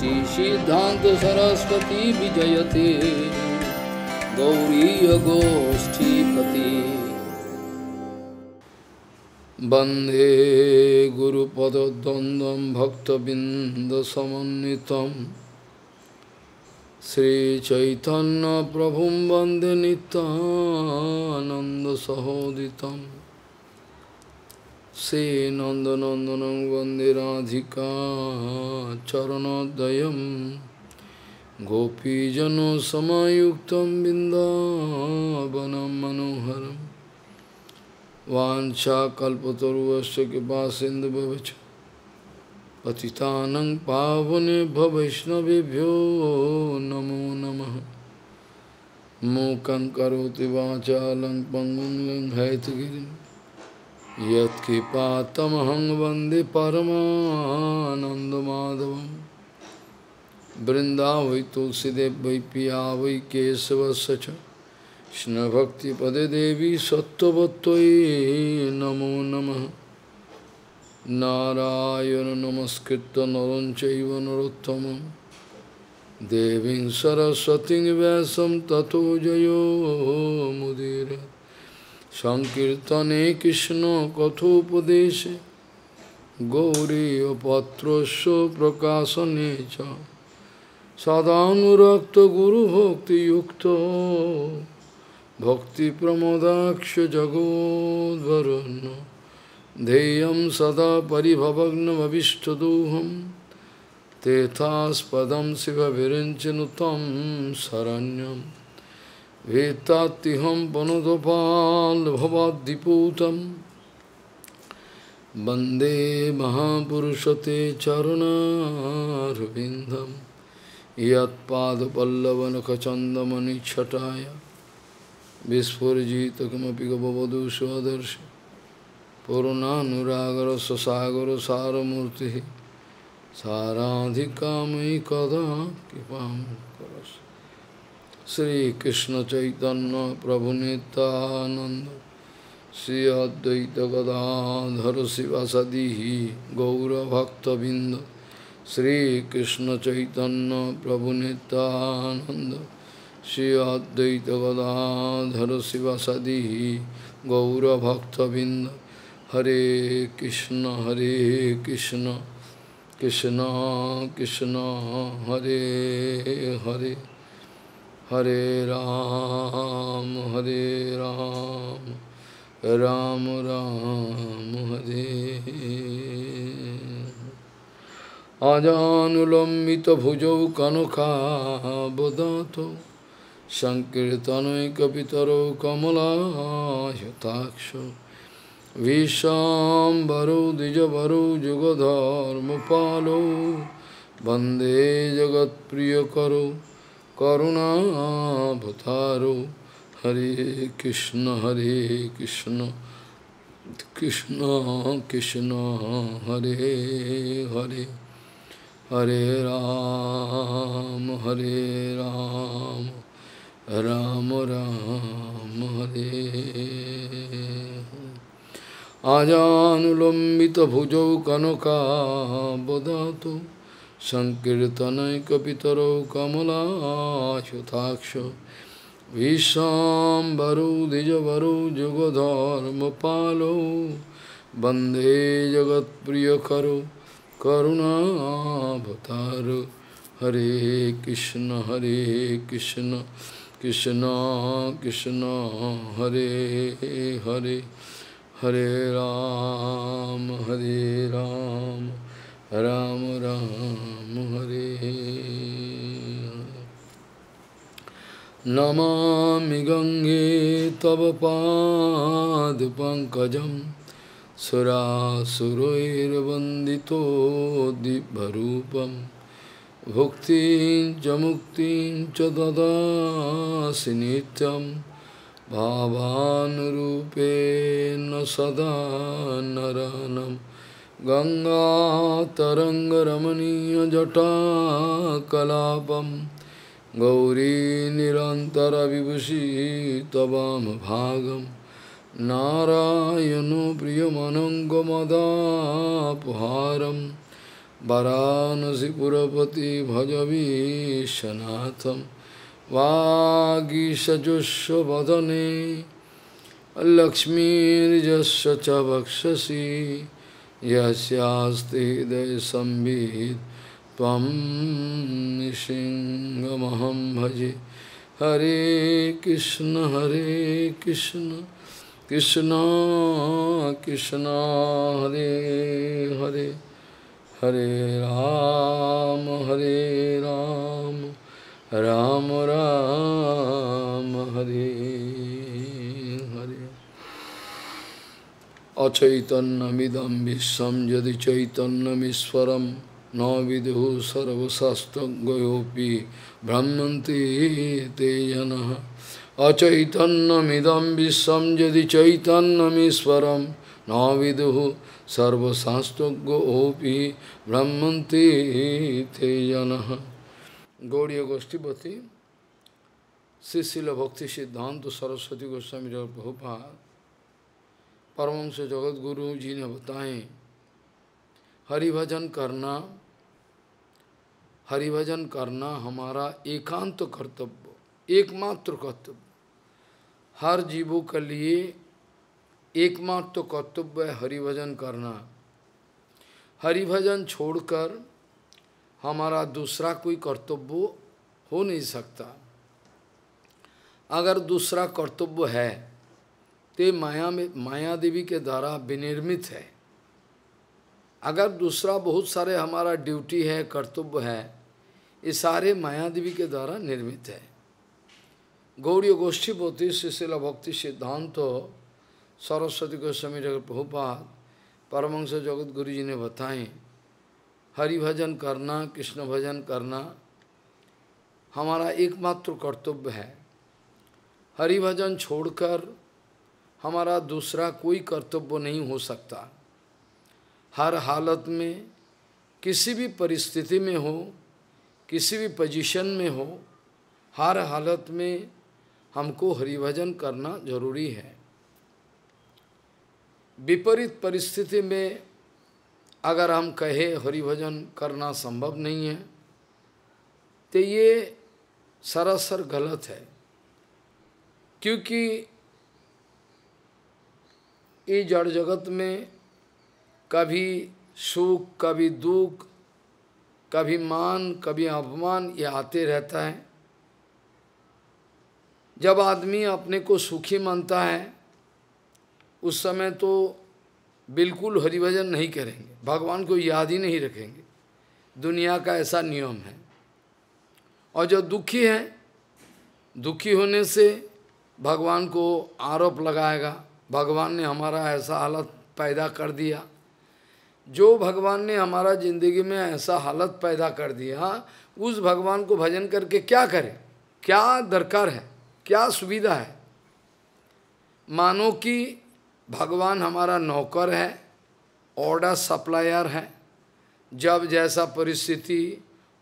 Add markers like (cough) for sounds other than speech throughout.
विजयते श्रीसिद्धान्तसरस्वतीविजयते गौरीयगोष्ठीपति वन्दे गुरुपदद्वन्द्वं भक्तबिन्दसमन्नितं श्रीचैतन्यप्रभुं वन्दे नित्यानन्दसहोदितम् से नंदनंदन वंदे राधिका चरणोदय गोपीजन सामुक्त बिंदवन मनोहर वाछाकल्पतरुश कृपा सिंधु पति पतिता पावने वैष्णवभ्यो नमो नमः मूकं करोति वाचा लंग पंगुं लंग हैतगिरी यम वन्दे परमानन्दमाधवं वृन्दा वै तुलसीदेव वै पिया वै केशव च कृष्णभक्तिपदे देवी सत्त्ववत्त्वयि नमो नमः नारायण नमस्कृत नर चैव देवी सरस्वती सरस्वतीं व्यासं ततो जयो मुदीरत् সংকীর্তনে কৃষ্ণ কথোপদেশে গৌরীপত্রস্য প্রকাশনে চ সদানুরক্ত গুরুভক্তিযুক্ত ভক্তিপ্রমোদাক্ষ জগোদ্বরণ্য ध्येयं सदा परिभवग्नमविष्टदोहं तेथास्पदं শিব বিচিন শরণ্যম एतात्यहं वनुदपाल् भवाद्दिपूतं वन्दे महापुरुषते चरुणारविन्दं यत्पादपल्लवनखचन्दमनिच्छटाय विस्फुरजितकमपि गवधू स्वदर्श पूर्णानुरागरससागरसारमूर्तिः साराधिकामयि कदा कृपाम् Sri Krishna Chaitanya Prabhu Nityananda Sri Advaita Gadadhara Sivasadihi Gaura Bhakta Binda Sri Krishna Chaitanya Prabhu Nityananda Sri Advaita Gadadhara Sivasadihi Gaura Bhakta Binda Hare Krishna Hare Krishna Krishna Krishna Hare Hare হরে রাম হরে রাম রাম রাম হরে অজানুলম্বিত ভুজৌ কনকাবদত সংকীর্তনৈকপিতরৌ কমলাহতাক্ষ विशाम्बरो द्विजभरो जुगधर्मपालो वन्दे जगत्प्रियकरो करुणावतारो हरे कृष्ण हरे कृष्ण कृष्ण कृष्ण हरे हरे हरे राम हरे राम राम राम हरे आजानुलम्बितभुजौ कनकाबदातु सङ्कीर्तनैकपितरौ कमलाशुताक्ष विश्वाम्बरो जगत प्रिय करो करुणा करुणाभतार हरे कृष्ण हरे कृष्ण कृष्ण कृष्ण हरे हरे हरे राम हरे राम राम राम हरे नमा गंगे तव पाद पंकज दिव्यरूपं भुक्ति च मुक्तिं च ददासि नित्यं सदा नरनम् गंगा जटा कलापम गौरी निरन्तरविभूषी तवामभागं नारायणो प्रियमनङ्गमदापहारं वरानसिपुरपति भजवीशनाथ वागीशजुष्वदने लक्ष्मीर्जस्य च वक्षसि यस्यास्ति हृदयसंवित् त्वं सिंहमहं भजे हरे कृष्ण हरे कृष्ण कृष्ण कृष्ण हरे हरे हरे राम हरे राम राम राम हरे अचैतन्यमिदं विश्व यदि चैतन्यमीश्वर न विदु सर्वशास्त्रज्ञयोऽपि ब्रह्मन्ति ते जनः विश्व यदि चैतन्यमीश्वर न विदु सर्वशास्त्रज्ञोऽपि ब्रह्मन्ति तेजन जनः गौड़ीय गोष्ठीपति श्री शिल भक्ति सिद्धांत सरस्वती गोस्वामी भोपाल परमहंस जगत गुरु जी ने बताए हरि भजन करना हरि भजन करना हमारा एकांत कर्तव्य एकमात्र कर्तव्य हर जीवों के लिए एकमात्र कर्तव्य है हरि भजन करना हरि भजन छोड़कर हमारा दूसरा कोई कर्तव्य हो नहीं सकता अगर दूसरा कर्तव्य है ते माया में माया देवी के द्वारा विनिर्मित है अगर दूसरा बहुत सारे हमारा ड्यूटी है कर्तव्य है ये सारे माया देवी के द्वारा निर्मित है गोष्ठी गोष्ठीपोति शिशिला भक्ति सिद्धांत तो सरस्वती गोस्वामी जगत प्रभुपाद परमंश जगत गुरु जी ने बताए हरि भजन करना कृष्ण भजन करना हमारा एकमात्र कर्तव्य है हरि भजन छोड़कर हमारा दूसरा कोई कर्तव्य नहीं हो सकता हर हालत में किसी भी परिस्थिति में हो किसी भी पोजीशन में हो हर हालत में हमको हरिभजन करना जरूरी है विपरीत परिस्थिति में अगर हम कहे हरिभजन करना संभव नहीं है तो ये सरासर गलत है क्योंकि ये जड़ जगत में कभी सुख कभी दुख कभी मान कभी अपमान ये आते रहता है जब आदमी अपने को सुखी मानता है उस समय तो बिल्कुल हरिभजन नहीं करेंगे भगवान को याद ही नहीं रखेंगे दुनिया का ऐसा नियम है और जो दुखी है दुखी होने से भगवान को आरोप लगाएगा भगवान ने हमारा ऐसा हालत पैदा कर दिया जो भगवान ने हमारा जिंदगी में ऐसा हालत पैदा कर दिया उस भगवान को भजन करके क्या करें क्या दरकार है क्या सुविधा है मानो कि भगवान हमारा नौकर है ऑर्डर सप्लायर है जब जैसा परिस्थिति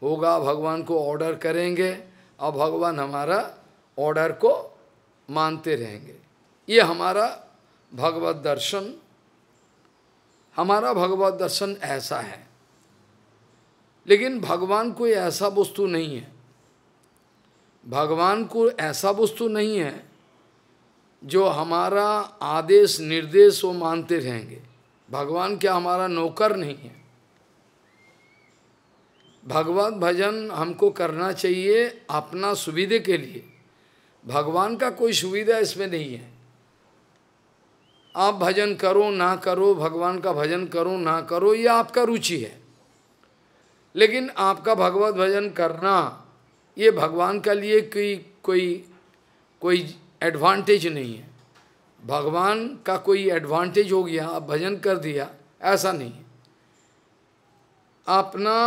होगा भगवान को ऑर्डर करेंगे और भगवान हमारा ऑर्डर को मानते रहेंगे ये हमारा भगवत दर्शन हमारा भगवत दर्शन ऐसा है लेकिन भगवान कोई ऐसा वस्तु नहीं है भगवान को ऐसा वस्तु नहीं है जो हमारा आदेश निर्देश वो मानते रहेंगे भगवान क्या हमारा नौकर नहीं है भगवत भजन हमको करना चाहिए अपना सुविधे के लिए भगवान का कोई सुविधा इसमें नहीं है आप भजन करो ना करो भगवान का भजन करो ना करो ये आपका रुचि है लेकिन आपका भगवत भजन करना ये भगवान के लिए कोई कोई कोई एडवांटेज नहीं है भगवान का कोई एडवांटेज हो गया आप भजन कर दिया ऐसा नहीं है अपना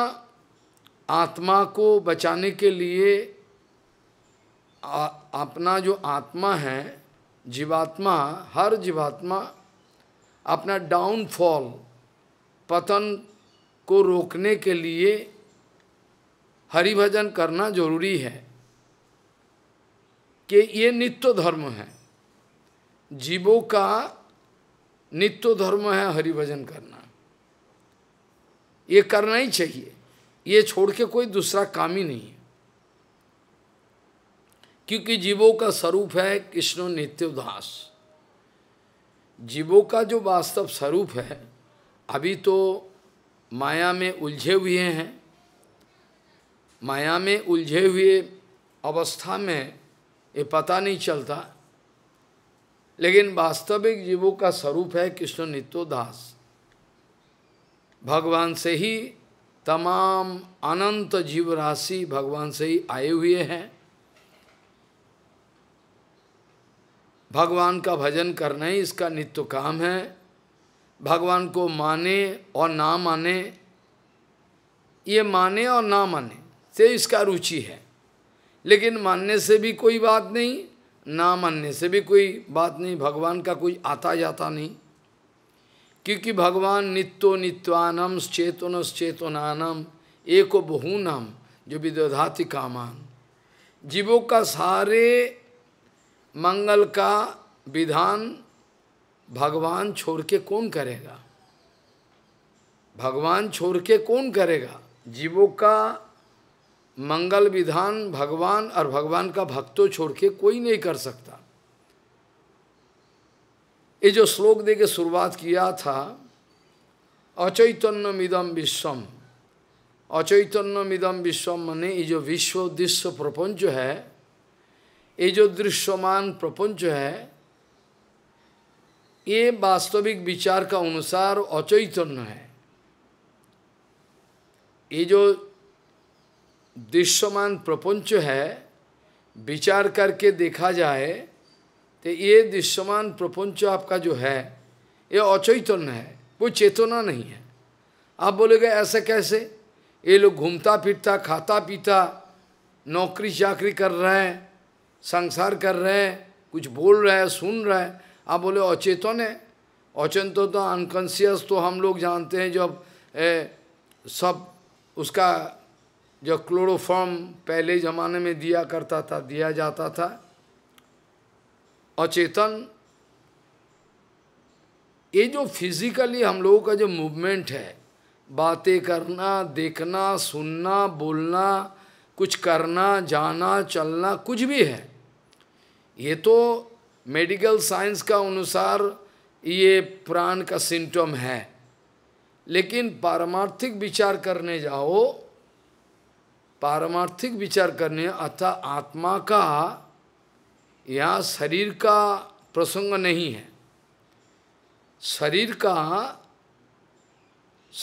आत्मा को बचाने के लिए अपना जो आत्मा है जीवात्मा हर जीवात्मा अपना डाउनफॉल पतन को रोकने के लिए हरि भजन करना जरूरी है कि ये नित्य धर्म है जीवों का नित्य धर्म है हरि भजन करना ये करना ही चाहिए ये छोड़ के कोई दूसरा काम ही नहीं है क्योंकि जीवों का स्वरूप है कृष्ण नित्योदास जीवों का जो वास्तव स्वरूप है अभी तो माया में उलझे हुए हैं माया में उलझे हुए अवस्था में ये पता नहीं चलता लेकिन वास्तविक जीवों का स्वरूप है कृष्ण नित्योदास भगवान से ही तमाम अनंत जीव राशि भगवान से ही आए हुए हैं भगवान का भजन करना ही इसका नित्य काम है भगवान को माने और ना माने ये माने और ना माने से इसका रुचि है लेकिन मानने से भी कोई बात नहीं ना मानने से भी कोई बात नहीं भगवान का कोई आता जाता नहीं क्योंकि भगवान नित्यो नित्यानम चेतन चेतनानम एक बहु नाम जो विदोधाति कामान जीवों का सारे मंगल का विधान भगवान छोड़ के कौन करेगा भगवान छोड़ के कौन करेगा जीवों का मंगल विधान भगवान और भगवान का भक्तों छोड़ के कोई नहीं कर सकता ये जो श्लोक दे के शुरुआत किया था अचैतन्य मिदम विश्वम अचैतन्य मिदम विश्वम मने ये जो विश्व दृश्य प्रपंच है ये जो दृश्यमान प्रपंच है ये वास्तविक विचार का अनुसार अचैतन्य है ये जो दृश्यमान प्रपंच है विचार करके देखा जाए तो ये दृश्यमान प्रपंच आपका जो है ये अचैतन्य है कोई चेतना नहीं है आप बोलोगे ऐसे कैसे ये लोग घूमता फिरता खाता पीता नौकरी चाकरी कर रहे हैं संसार कर रहे हैं कुछ बोल रहे हैं सुन रहे हैं आप बोले अचेतन है अचेतन तो अनकॉन्सियस तो, तो हम लोग जानते हैं जब ए, सब उसका जो क्लोरोफॉर्म पहले ज़माने में दिया करता था दिया जाता था अचेतन ये जो फिजिकली हम लोगों का जो मूवमेंट है बातें करना देखना सुनना बोलना कुछ करना जाना चलना कुछ भी है ये तो मेडिकल साइंस का अनुसार ये प्राण का सिम्टम है लेकिन पारमार्थिक विचार करने जाओ पारमार्थिक विचार करने अतः आत्मा का या शरीर का प्रसंग नहीं है शरीर का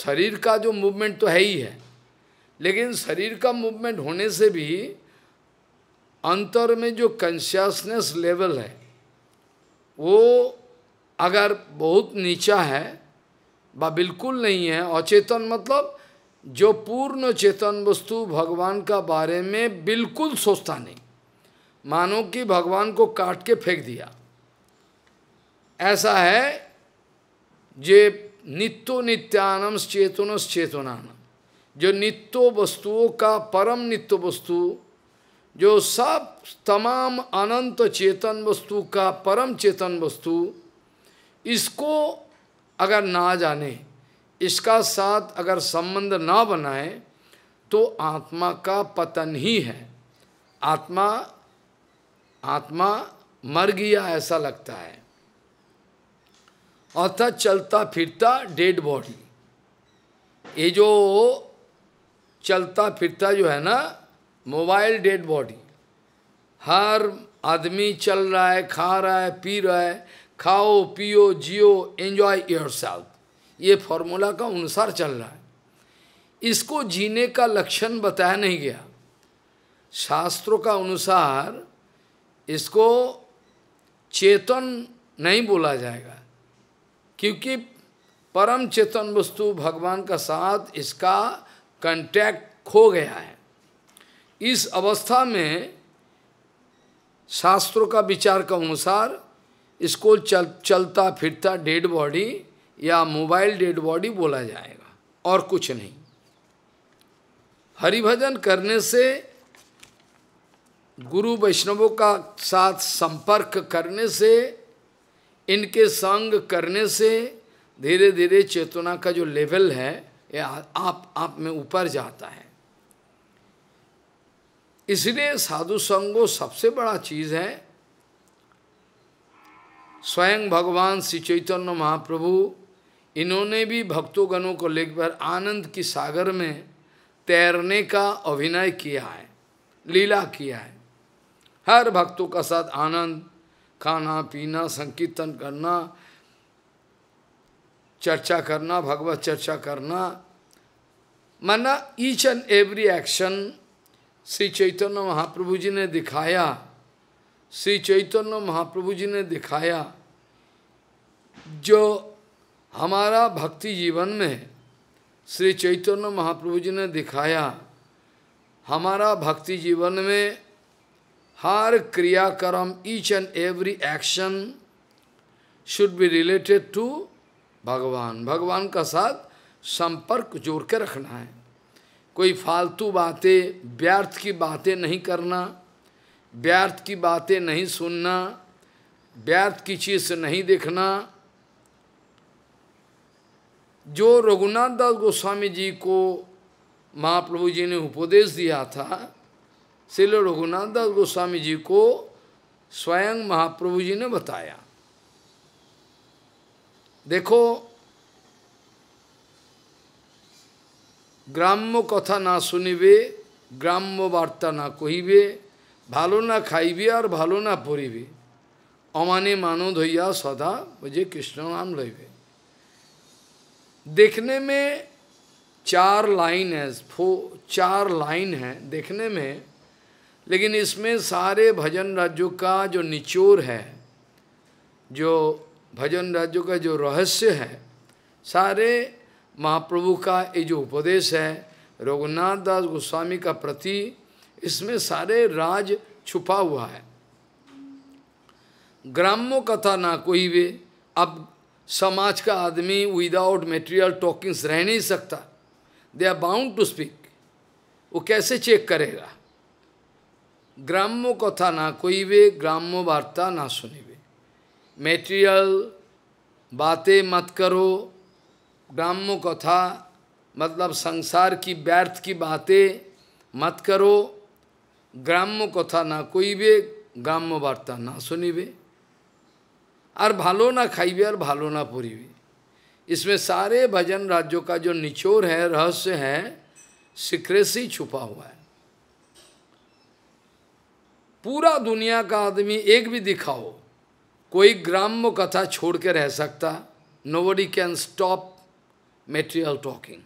शरीर का जो मूवमेंट तो है ही है लेकिन शरीर का मूवमेंट होने से भी अंतर में जो कंशियसनेस लेवल है वो अगर बहुत नीचा है व बिल्कुल नहीं है अचेतन मतलब जो पूर्ण चेतन वस्तु भगवान का बारे में बिल्कुल सोचता नहीं मानो कि भगवान को काट के फेंक दिया ऐसा है जे नित्यो नित्यानम चेतनस चेतनानम जो नित्यो वस्तुओं का परम नित्य वस्तु जो सब तमाम अनंत चेतन वस्तु का परम चेतन वस्तु इसको अगर ना जाने इसका साथ अगर संबंध ना बनाए तो आत्मा का पतन ही है आत्मा आत्मा मर गया ऐसा लगता है अर्थात चलता फिरता डेड बॉडी ये जो चलता फिरता जो है ना मोबाइल डेड बॉडी हर आदमी चल रहा है खा रहा है पी रहा है खाओ पियो जियो एंजॉय योर सेल्फ ये फॉर्मूला का अनुसार चल रहा है इसको जीने का लक्षण बताया नहीं गया शास्त्रों का अनुसार इसको चेतन नहीं बोला जाएगा क्योंकि परम चेतन वस्तु भगवान का साथ इसका कंटैक्ट खो गया है इस अवस्था में शास्त्रों का विचार के अनुसार इसको चल चलता फिरता डेड बॉडी या मोबाइल डेड बॉडी बोला जाएगा और कुछ नहीं हरिभजन करने से गुरु वैष्णवों का साथ संपर्क करने से इनके संग करने से धीरे धीरे चेतना का जो लेवल है ये आप आप में ऊपर जाता है इसलिए साधु संगो सबसे बड़ा चीज है स्वयं भगवान श्री चैतन्य महाप्रभु इन्होंने भी गणों को लेकर आनंद की सागर में तैरने का अभिनय किया है लीला किया है हर भक्तों का साथ आनंद खाना पीना संकीर्तन करना चर्चा करना भगवत चर्चा करना माना each and every action Shri Chaitanya Mahaprabhu ji ने दिखाया श्री चैतन्य महाप्रभु जी ने दिखाया जो हमारा भक्ति जीवन में श्री चैतन्य महाप्रभु जी ने दिखाया हमारा भक्ति जीवन में हर क्रियाक्रम each and every action should be related to भगवान भगवान का साथ संपर्क जोड़ के रखना है कोई फालतू बातें व्यर्थ की बातें नहीं करना व्यर्थ की बातें नहीं सुनना व्यर्थ की चीज़ नहीं देखना जो रघुनाथ दास गोस्वामी जी को महाप्रभु जी ने उपदेश दिया था श्री रघुनाथ दास गोस्वामी जी को स्वयं महाप्रभु जी ने बताया देखो ग्राम्य कथा ना सुनिबे ग्राम्य बार्ता ना कहिबे भालो ना खाइबे और भालो ना পড়িবে अमानी मानो धैया सदा बजे कृष्ण नाम লইবে देखने में चार लाइन है फो चार लाइन है देखने में लेकिन इसमें सारे भजन राज्यों का जो निचोर है जो भजन राज्यों का जो रहस्य है सारे महाप्रभु का ये जो उपदेश है रघुनाथ दास गोस्वामी का प्रति इसमें सारे राज छुपा हुआ है ग्राम्य कथा ना कोई वे अब समाज का आदमी विदाउट मेटेरियल टॉकिंग्स रह नहीं सकता they are bound to speak वो कैसे चेक करेगा ग्राम्य कथा ना कोई वे ग्राम्य वार्ता ना सुने वे मेटेरियल बातें मत करो ब्राह्म कथा मतलब संसार की व्यर्थ की बातें मत करो ग्राम्य कथा ना कोई ग्राम्य वार्ता ना सुनी वे और भालो ना खाई भी और भालो ना পরিবে इसमें सारे भजन राज्यों का जो निचोर है रहस्य है सिक्रेसी छुपा हुआ है पूरा दुनिया का आदमी एक भी दिखाओ कोई ग्राम्य कथा छोड़ के रह सकता no can stop material talking.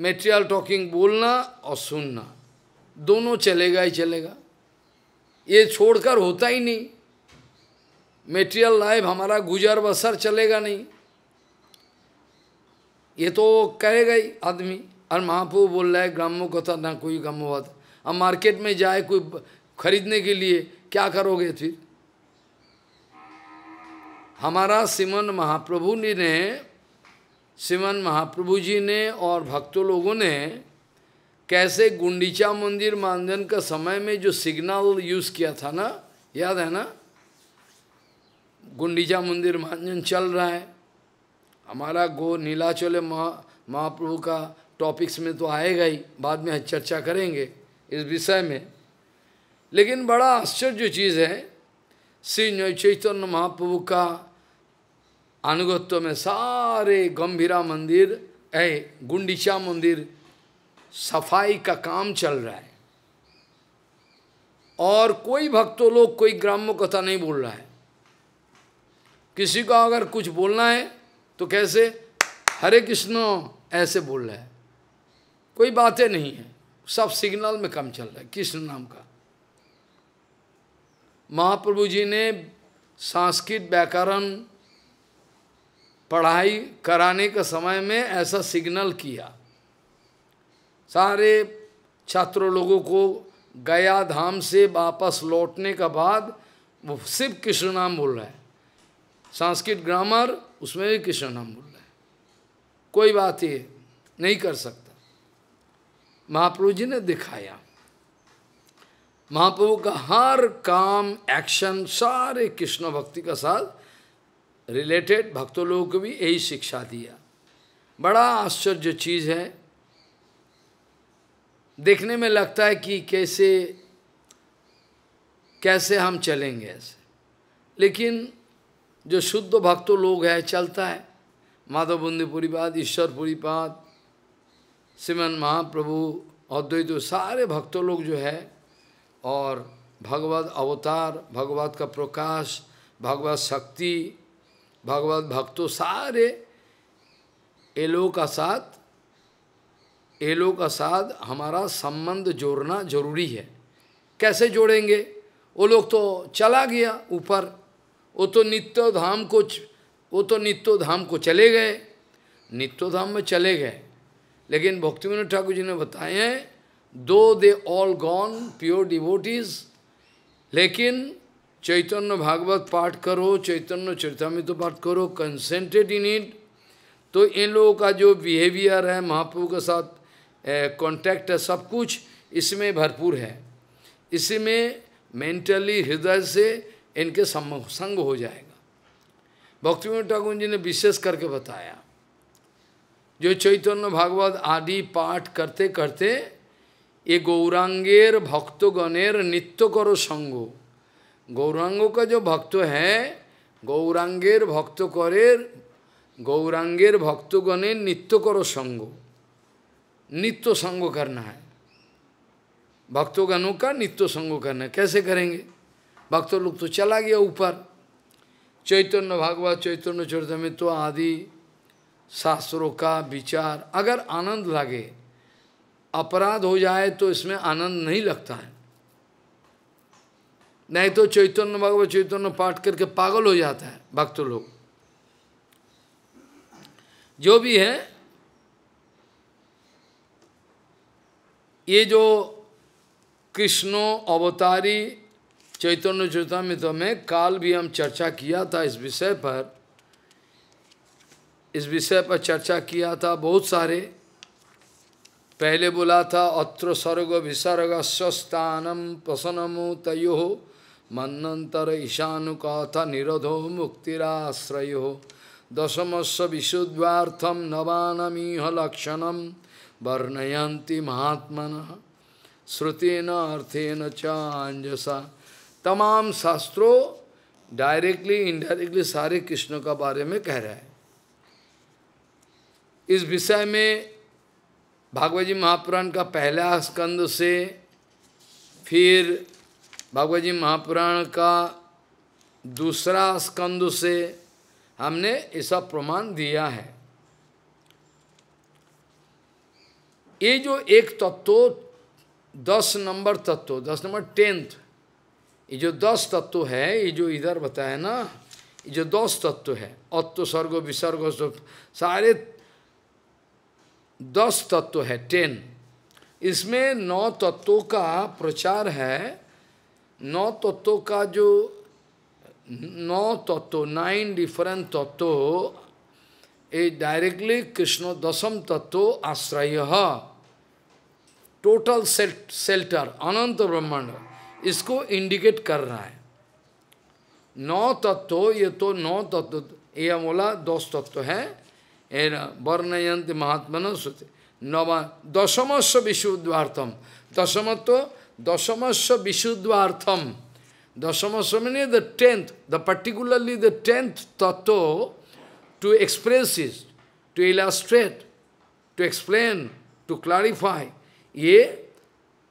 Material talking बोलना और सुनना दोनों चलेगा ही चलेगा ये छोड़कर होता ही नहीं मेटेरियल लाइफ हमारा गुजर बसर चलेगा नहीं ये तो कहेगा ही आदमी और महापू बोल रहा है ग्राम्य कथा तो ना कोई बात अब मार्केट में जाए कोई खरीदने के लिए क्या करोगे फिर हमारा सिमन महाप्रभु जी ने सिमन महाप्रभु जी ने और भक्तों लोगों ने कैसे गुंडीचा मंदिर मानजन का समय में जो सिग्नल यूज़ किया था ना याद है ना गुंडीचा मंदिर मानजन चल रहा है हमारा गो नीलाचले महा महाप्रभु का टॉपिक्स में तो आएगा ही बाद में चर्चा करेंगे इस विषय में लेकिन बड़ा आश्चर्य चीज़ है श्री चैतन्य महाप्रभु का अनुगत्व में सारे गंभीरा मंदिर ऐ गुंडीचा मंदिर सफाई का काम चल रहा है और कोई भक्तों तो लोग कोई ग्राम्य कथा नहीं बोल रहा है किसी को अगर कुछ बोलना है तो कैसे हरे कृष्ण ऐसे बोल रहा है कोई बातें नहीं है सब सिग्नल में कम चल रहा है कृष्ण नाम का महाप्रभु जी ने संस्कृत व्याकरण पढ़ाई कराने के समय में ऐसा सिग्नल किया सारे छात्रों लोगों को गया धाम से वापस लौटने का बाद वो सिर्फ कृष्ण नाम बोल रहे हैं संस्कृत ग्रामर उसमें भी कृष्ण नाम बोल रहे हैं कोई बात ये नहीं कर सकता महाप्रभु जी ने दिखाया महाप्रभु का हर काम एक्शन सारे कृष्ण भक्ति का साथ रिलेटेड भक्तों लोगों को भी यही शिक्षा दिया बड़ा आश्चर्य चीज है देखने में लगता है कि कैसे कैसे हम चलेंगे ऐसे लेकिन जो शुद्ध भक्तों लोग है चलता है माधव बंदीपुरी पाद ईश्वरपुरी पाद श्रीमन महाप्रभु अद्वैत सारे भक्तों लोग जो है और भगवत अवतार भगवत का प्रकाश भगवत शक्ति भगवत भक्तों सारे एलो का साथ एलो का साथ हमारा संबंध जोड़ना जरूरी है कैसे जोड़ेंगे वो लोग तो चला गया ऊपर वो तो नित्य धाम को वो तो नित्य धाम को चले गए नित्य धाम में चले गए लेकिन भक्ति विनोद ठाकुर जी ने बताए हैं though they all gone pure devotees लेकिन चैतन्य भागवत पाठ करो चैतन्य चरितमृत तो पाठ करो कंसेंट्रेट इन इट तो इन लोगों का जो बिहेवियर है महाप्रभु के साथ कांटेक्ट है सब कुछ इसमें भरपूर है इसमें मेंटली हृदय से इनके संग हो जाएगा भक्ति ठाकुर जी ने विशेष करके बताया जो चैतन्य भागवत आदि पाठ करते करते ये गौरांगेर भक्तगणेर नित्य करो संगो गौरांगों का जो भक्त है गौरांगेर भक्त करेर गौरांगेर भक्तगणे नित्य करो संग नित्य संग करना है भक्तगणों का नित्य संग करना है कैसे करेंगे भक्त लोग तो चला गया ऊपर चैतन्य भागवत चैतन्य तो आदि शास्त्रों का विचार अगर आनंद लगे अपराध हो जाए तो इसमें आनंद नहीं लगता है नहीं तो चैतन्य भगवत चैतन्य पाठ करके पागल हो जाता है भक्त लोग जो भी है ये जो कृष्णो अवतारी चैतन्य चैतामृत में काल भी हम चर्चा किया था इस विषय पर इस विषय पर चर्चा किया था बहुत सारे पहले बोला था अत्र स्वर्ग विसर्ग स्वस्थानम प्रसन्नमो तयो मन्नंतर ईशानुकाथा निरोधो मुक्तिराश्रयो दशमस्व विशुद्वार्थम नवानमीह लक्षण वर्णयती महात्मन श्रुतेन अर्थेन चांजसा तमाम शास्त्रों डायरेक्टली इनडायरेक्टली सारे कृष्ण का बारे में कह रहा है इस विषय में भागवत जी महापुराण का पहला स्कंद से फिर भागवत जी महापुराण का दूसरा स्कंद से हमने ऐसा प्रमाण दिया है ये जो एक तत्व दस नंबर तत्व दस नंबर टेंथ ये जो दस तत्व है ये जो इधर बताया ना ये जो दस तत्व है अत्व स्वर्ग विसर्ग सारे दस तत्व है टेन इसमें नौ तत्वों का प्रचार है नौ तत्वों का जो नौ तत्व नाइन डिफरेंट तत्व ए डायरेक्टली कृष्ण दसम तत्व आश्रय टोटल सेल्टर अनंत ब्रह्मांड इसको इंडिकेट कर रहा है नौ तत्व ये तो नौ तत्व ये बोला दस तत्व है वर्णयंत महात्मा न सोते नवा दशमस्व विश्वद्वार्थम दशमत्व Dasamasya Visuddhartham. Dasamasya means the tenth, the particularly the tenth tattva to express it, to illustrate, to explain, to clarify. ये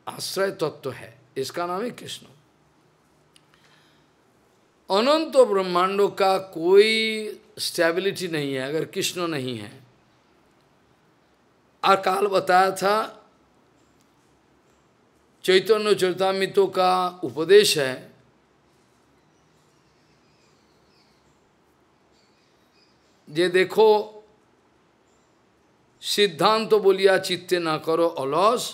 आश्रय तत्व है इसका नाम है कृष्ण अनंत ब्रह्मांडों का कोई स्टेबिलिटी नहीं है अगर कृष्ण नहीं है और काल बताया था चैतन्य चरितामितों का उपदेश है ये देखो सिद्धांत तो बोलिया चित्ते ना करो अलस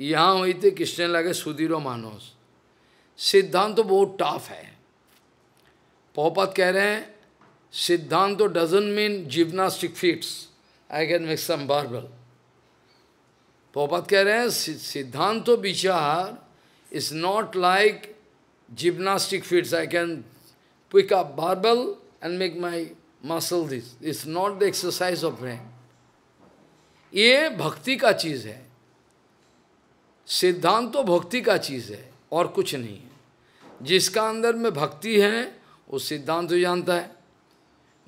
यहाँ होते कृष्ण लगे सुधीरो मानोस सिद्धांत तो बहुत टफ है पोपत कह रहे हैं सिद्धांत तो doesn't mean gymnastic fits I can make some barbell पोपत तो कह रहे हैं सिद्धांत विचार is not like gymnastic fits I can pick up barbell and make my muscle this is not the exercise of brain. ये भक्ति का चीज है सिद्धांत तो भक्ति का चीज है और कुछ नहीं है जिसका अंदर में भक्ति है वो सिद्धांत तो जानता है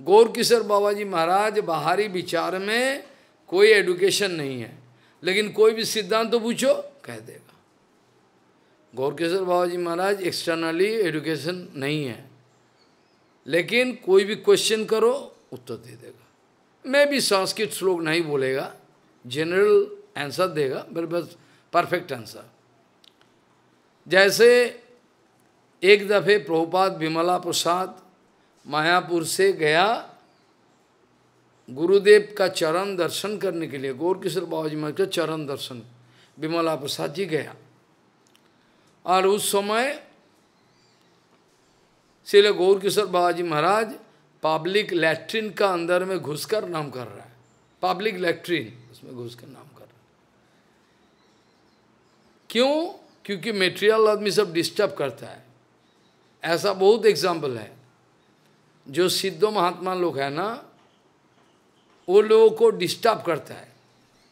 गौर किशोर बाबा जी महाराज बाहरी विचार में कोई एडुकेशन नहीं है लेकिन कोई भी सिद्धांत तो पूछो कह देगा गौरकेश्वर बाबा जी महाराज एक्सटर्नली एडुकेशन नहीं है लेकिन कोई भी क्वेश्चन करो उत्तर दे देगा मैं भी संस्कृत श्लोक नहीं बोलेगा जनरल आंसर देगा मेरे बस परफेक्ट आंसर जैसे एक दफ़े प्रभुपाद विमला प्रसाद मायापुर से गया गुरुदेव का चरण दर्शन करने के लिए गौर किशोर बाबा जी महाराज का चरण दर्शन विमला प्रसाद जी गया और उस समय इसलिए गौर किशोर बाबा जी महाराज पब्लिक लैट्रिन का अंदर में घुसकर नाम कर रहा है पब्लिक लैट्रिन उसमें घुसकर नाम कर रहा है क्यों क्योंकि मेटेरियल आदमी सब डिस्टर्ब करता है ऐसा बहुत एग्जाम्पल है जो सिद्धो महात्मा लोग हैं ना वो लोगों को डिस्टर्ब करता है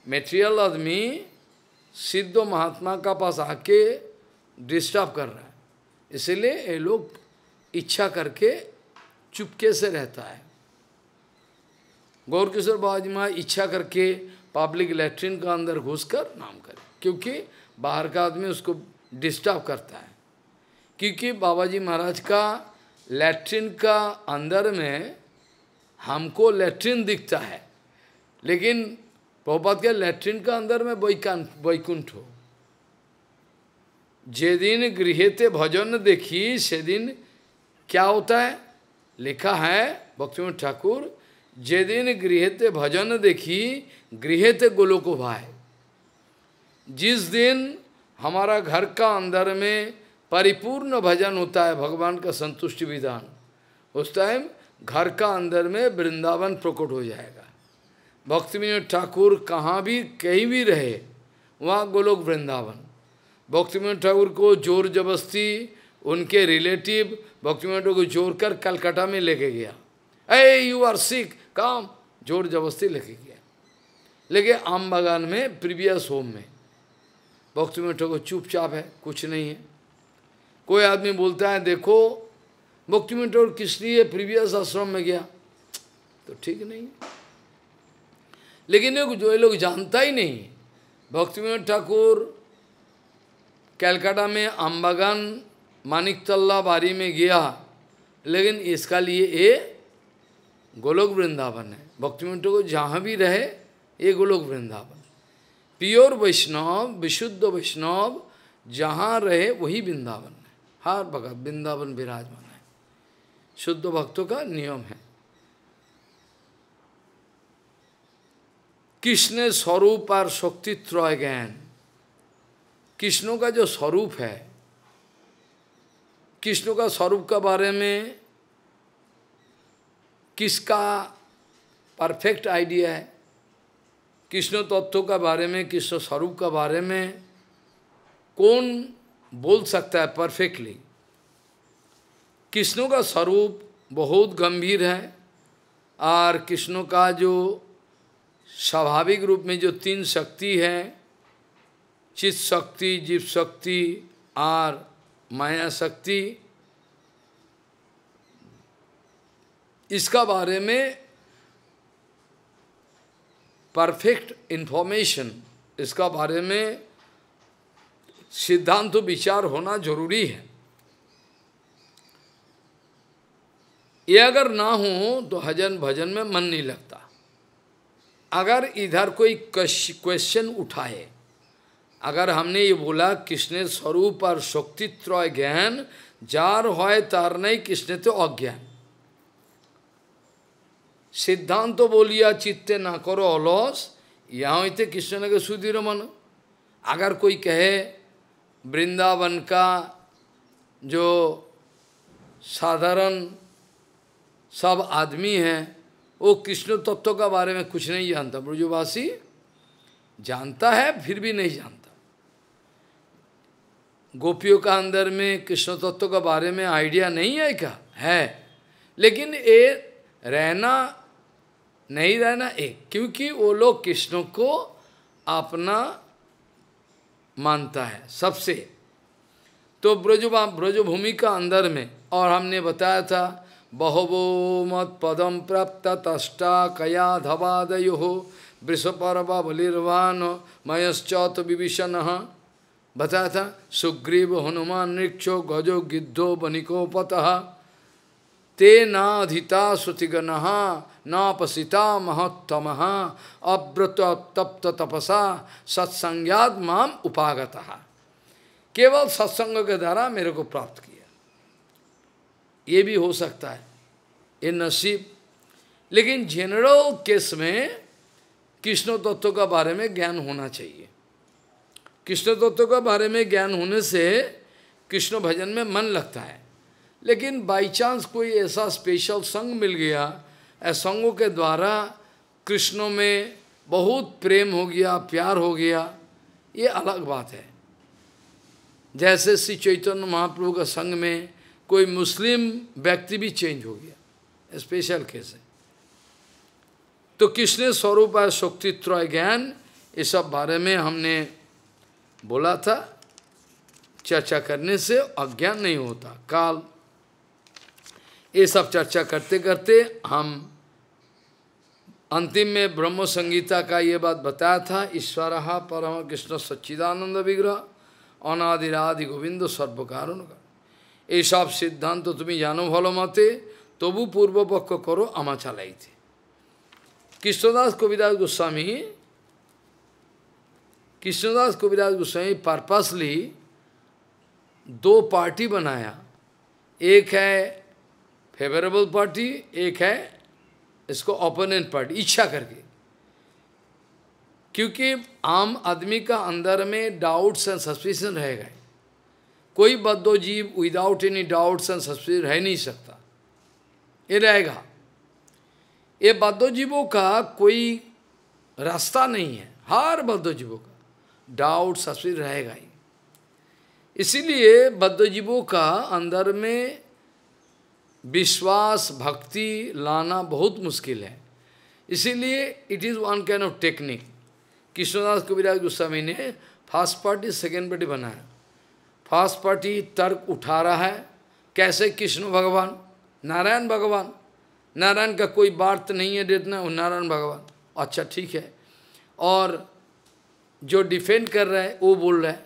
मेटेरियल आदमी सिद्ध महात्मा का पास आके डिस्टर्ब कर रहा है इसलिए ये लोग इच्छा करके चुपके से रहता है गौरकिशोर बाबाजी माँ इच्छा करके पब्लिक लेट्रिन का अंदर घुसकर नाम करे क्योंकि बाहर का आदमी उसको डिस्टर्ब करता है क्योंकि बाबा जी महाराज का लेट्रिन का अंदर में हमको लेट्रिन दिखता है लेकिन प्रभुपात के लैट्रिन का अंदर में वैकंठ वैकुंठ हो जे दिन गृहते भजन देखी से दिन क्या होता है लिखा है भक्ति ठाकुर जे दिन गृहते भजन देखी गृहते गोलो को भाई जिस दिन हमारा घर का अंदर में परिपूर्ण भजन होता है भगवान का संतुष्टि विधान उस टाइम घर का अंदर में वृंदावन प्रकट हो जाएगा भक्ति विनोद ठाकुर कहाँ भी कहीं भी रहे वहाँ गोलोक वृंदावन भक्ति विनोद ठाकुर को जोर जबरस्ती उनके रिलेटिव भक्ति विनोद को जोर कर कलकत्ता में लेके गया अरे यू आर सिख काम जोर जबरस्ती लेके गया लेके आम बागान में प्रीवियस होम में भक्ति विनोद ठाकुर चुपचाप है कुछ नहीं है कोई आदमी बोलता है देखो भक्ति विनोद ठाकुर किस लिए प्रीवियस आश्रम में गया तो ठीक नहीं है लेकिन जो ये लोग जानता ही नहीं भक्ति भक्तिविनोद ठाकुर कैलकाटा में आमबागान मानिकतल्ला बारी में गया लेकिन इसका लिए ये गोलोक वृंदावन है भक्ति भक्तिविनोद ठाकुर जहाँ भी रहे ये गोलोक वृंदावन प्योर वैष्णव विशुद्ध वैष्णव जहाँ रहे वही वृंदावन है हर भगत वृंदावन विराजमान है शुद्ध भक्तों का नियम है कृष्ण स्वरूप और शक्ति त्रय ज्ञान कृष्णों का जो स्वरूप है कृष्णों का स्वरूप के बारे में किसका परफेक्ट आइडिया है कृष्ण तत्व का बारे में कृष्ण स्वरूप का बारे में कौन बोल सकता है परफेक्टली कृष्णों का स्वरूप बहुत गंभीर है और कृष्णों का जो स्वाभाविक रूप में जो तीन शक्ति है चित शक्ति जीव शक्ति और माया शक्ति इसका बारे में परफेक्ट इन्फॉर्मेशन इसका बारे में सिद्धांत विचार होना जरूरी है ये अगर ना हो तो हजन भजन में मन नहीं लगता अगर इधर कोई क्वेश्चन उठाए अगर हमने ये बोला कृष्ण स्वरूप और शक्तित्रय ज्ञान जार होय तार नहीं कृष्ण तो अज्ञान सिद्धांत तो बोलिया चित्ते ना करो अलस यहाँ इतने तो कृष्ण के सुधीर मन अगर कोई कहे वृंदावन का जो साधारण सब आदमी हैं वो कृष्ण तत्व का बारे में कुछ नहीं जानता ब्रजवासी जानता है फिर भी नहीं जानता गोपियों का अंदर में कृष्ण तत्व का बारे में आइडिया नहीं है क्या है लेकिन ये रहना नहीं रहना एक क्योंकि वो लोग कृष्ण को अपना मानता है सबसे तो ब्रज ब्रजभूमि का अंदर में और हमने बताया था बहवो मत्पद प्राप्त तष्टा कया धवादयो वृषपर्व बलिर्वान मयश्चौत विभीषण बताया था सुग्रीव हनुमान नृक्षो गजो गिद्धो बनिकोपतः ते नाधिता श्रुतिगण नापसीता महोत्तम अव्रत तप्त तपसा सत्संज्ञात माम केवल सत्संग के द्वारा मेरे को प्राप्त किया ये भी हो सकता है ये नसीब लेकिन जनरल केस में कृष्ण तत्व का बारे में ज्ञान होना चाहिए कृष्ण तत्व का बारे में ज्ञान होने से कृष्ण भजन में मन लगता है लेकिन बाई चांस कोई ऐसा स्पेशल संग मिल गया संगों के द्वारा कृष्ण में बहुत प्रेम हो गया प्यार हो गया ये अलग बात है जैसे श्री चैतन्य महाप्रभु का संग में कोई मुस्लिम व्यक्ति भी चेंज हो गया स्पेशल केस है तो किसने स्वरूप है शक्ति त्रय ज्ञान ये सब बारे में हमने बोला था चर्चा करने से अज्ञान नहीं होता काल ये सब चर्चा करते करते हम अंतिम में ब्रह्म संगीता का ये बात बताया था ईश्वर परम कृष्ण सच्चिदानंद विग्रह अनादिरादि गोविंद सर्वकारुण का ये सब सिद्धांत तुम्हें जानो ভালো মতে तो पूर्वपक्ष करो আমা चालाई कृष्णदास कविदास গোস্বামী कृष्णदास कविदास गोस्वामी पर्पसली दो पार्टी बनाया एक है फेवरेबल पार्टी एक है इसको ओपोनेंट पार्टी इच्छा करके क्योंकि आम आदमी का अंदर में डाउट्स एंड सस्पेशन रह गए कोई बद्धो जीव without any doubts and suspense रह नहीं सकता ये रहेगा ये बद्धो जीवों का कोई रास्ता नहीं है हर बद्धो जीवों का डाउट सस्पेंस रहेगा ही इसीलिए बद्ध जीवों का अंदर में विश्वास भक्ति लाना बहुत मुश्किल है इसीलिए it is one kind of technique Krishnadas Kaviraj Goswami ने फर्स्ट पार्टी सेकेंड पार्टी बनाया फर्स्ट पार्टी तर्क उठा रहा है कैसे कृष्ण भगवान नारायण भगवान नारायण का कोई बात नहीं है देखना वो नारायण भगवान अच्छा ठीक है और जो डिफेंड कर रहा है वो बोल रहा है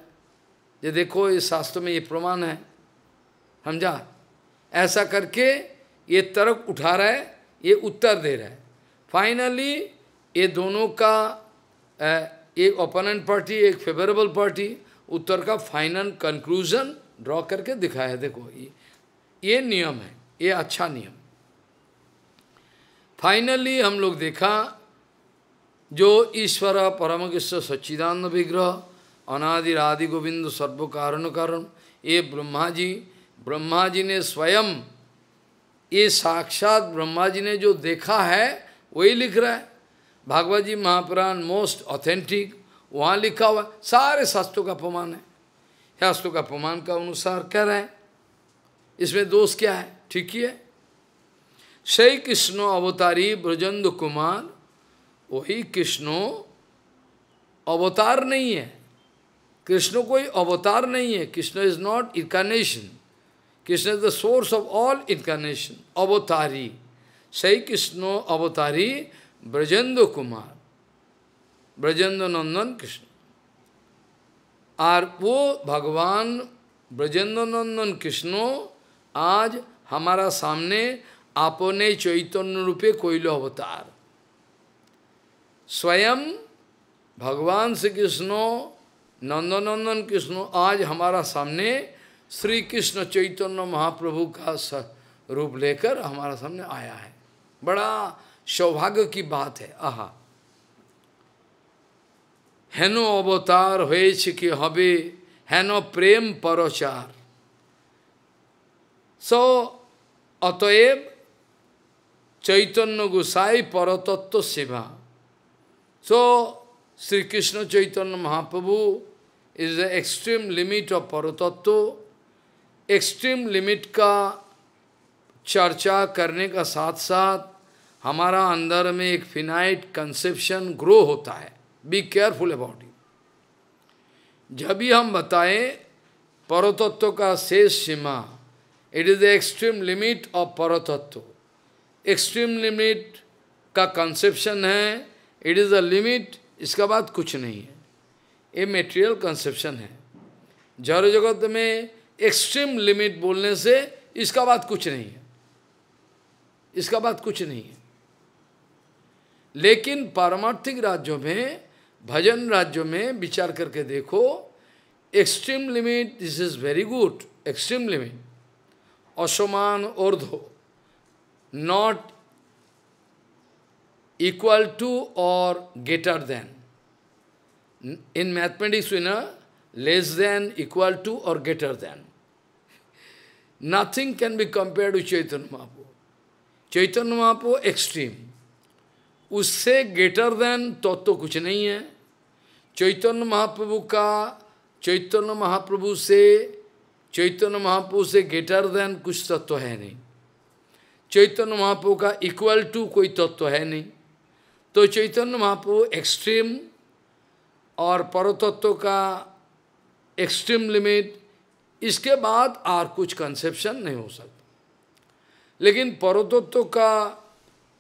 ये देखो इस शास्त्र में ये प्रमाण है समझा ऐसा करके ये तर्क उठा रहा है ये उत्तर दे रहा है फाइनली ये दोनों का एक ओपोनेंट पार्टी एक फेवरेबल पार्टी उत्तर का फाइनल कंक्लूजन ड्रॉ करके दिखाया है देखो ये ये नियम है ये अच्छा नियम फाइनली हम लोग देखा जो ईश्वर परम कृष्ण सच्चिदानंद विग्रह अनादि आदि गोविंद सर्व कारण कारण ये ब्रह्मा जी ब्रह्मा जी ने स्वयं ये साक्षात ब्रह्मा जी ने जो देखा है वही लिख रहा है भागवत जी महापुराण मोस्ट ऑथेंटिक वहां लिखा हुआ सारे शास्त्रों का अपमान है शास्त्रों का अपमान का अनुसार कह रहे हैं इसमें दोष क्या है ठीक ही है सही कृष्णो अवतारी ब्रजेंद कुमार वही कृष्णो अवतार नहीं है कृष्ण कोई अवतार नहीं है Krishna is not incarnation Krishna is the source of all incarnation अवतारी सही कृष्णो अवतारी ब्रजेंद्र कुमार ब्रजेंद्र नंदन कृष्ण और वो भगवान ब्रजेंद्र नंदन कृष्णो आज हमारा सामने आपने चैतन्य रूपे कोयल अवतार स्वयं भगवान श्री कृष्णो नंदनंदन कृष्णो आज हमारा सामने श्री कृष्ण चैतन्य महाप्रभु का रूप लेकर हमारा सामने आया है बड़ा सौभाग्य की बात है आहा हेन अवतार होन प्रेम परचार सो अतएव चैतन्य गोसाई परतत्व सेवा so Shri Krishna Chaitanya Mahaprabhu is the extreme limit of परतत्व एक्सट्रीम लिमिट का चर्चा करने का साथ साथ हमारा अंदर में एक फिनाइट कंसेप्शन ग्रो होता है बी केयरफुल अबाउट इट जब भी हम बताएं परतत्व का शेष सीमा it is the extreme limit of परतत्व एक्सट्रीम लिमिट का कंसेप्शन है इट इज़ द लिमिट इसका बाद कुछ नहीं है ये मेटेरियल कंसेप्शन है जड़ जगत में एक्सट्रीम लिमिट बोलने से इसका बात कुछ नहीं है इसका बात कुछ नहीं है लेकिन पारमार्थिक राज्यों में भजन राज्यों में विचार करके देखो extreme limit this is very good extreme limit असमान और धो नॉट इक्वल टू और greater than in mathematics you less than equal to और greater than nothing can be compare to Chaitanya महापो चैतन्य महापो एक्सट्रीम उससे ग्रेटर देन तत्व तो कुछ नहीं है चैतन्य महाप्रभु का चैतन्य महाप्रभु से चैतन्य महाप्रभु से ग्रेटर देन कुछ तत्व तो है नहीं चैतन्य महाप्रभु का इक्वल टू कोई तत्व तो है नहीं तो चैतन्य महाप्रभु एक्सट्रीम और परतत्व का एक्सट्रीम लिमिट इसके बाद और कुछ कंसेप्शन नहीं हो सकता लेकिन परतत्व का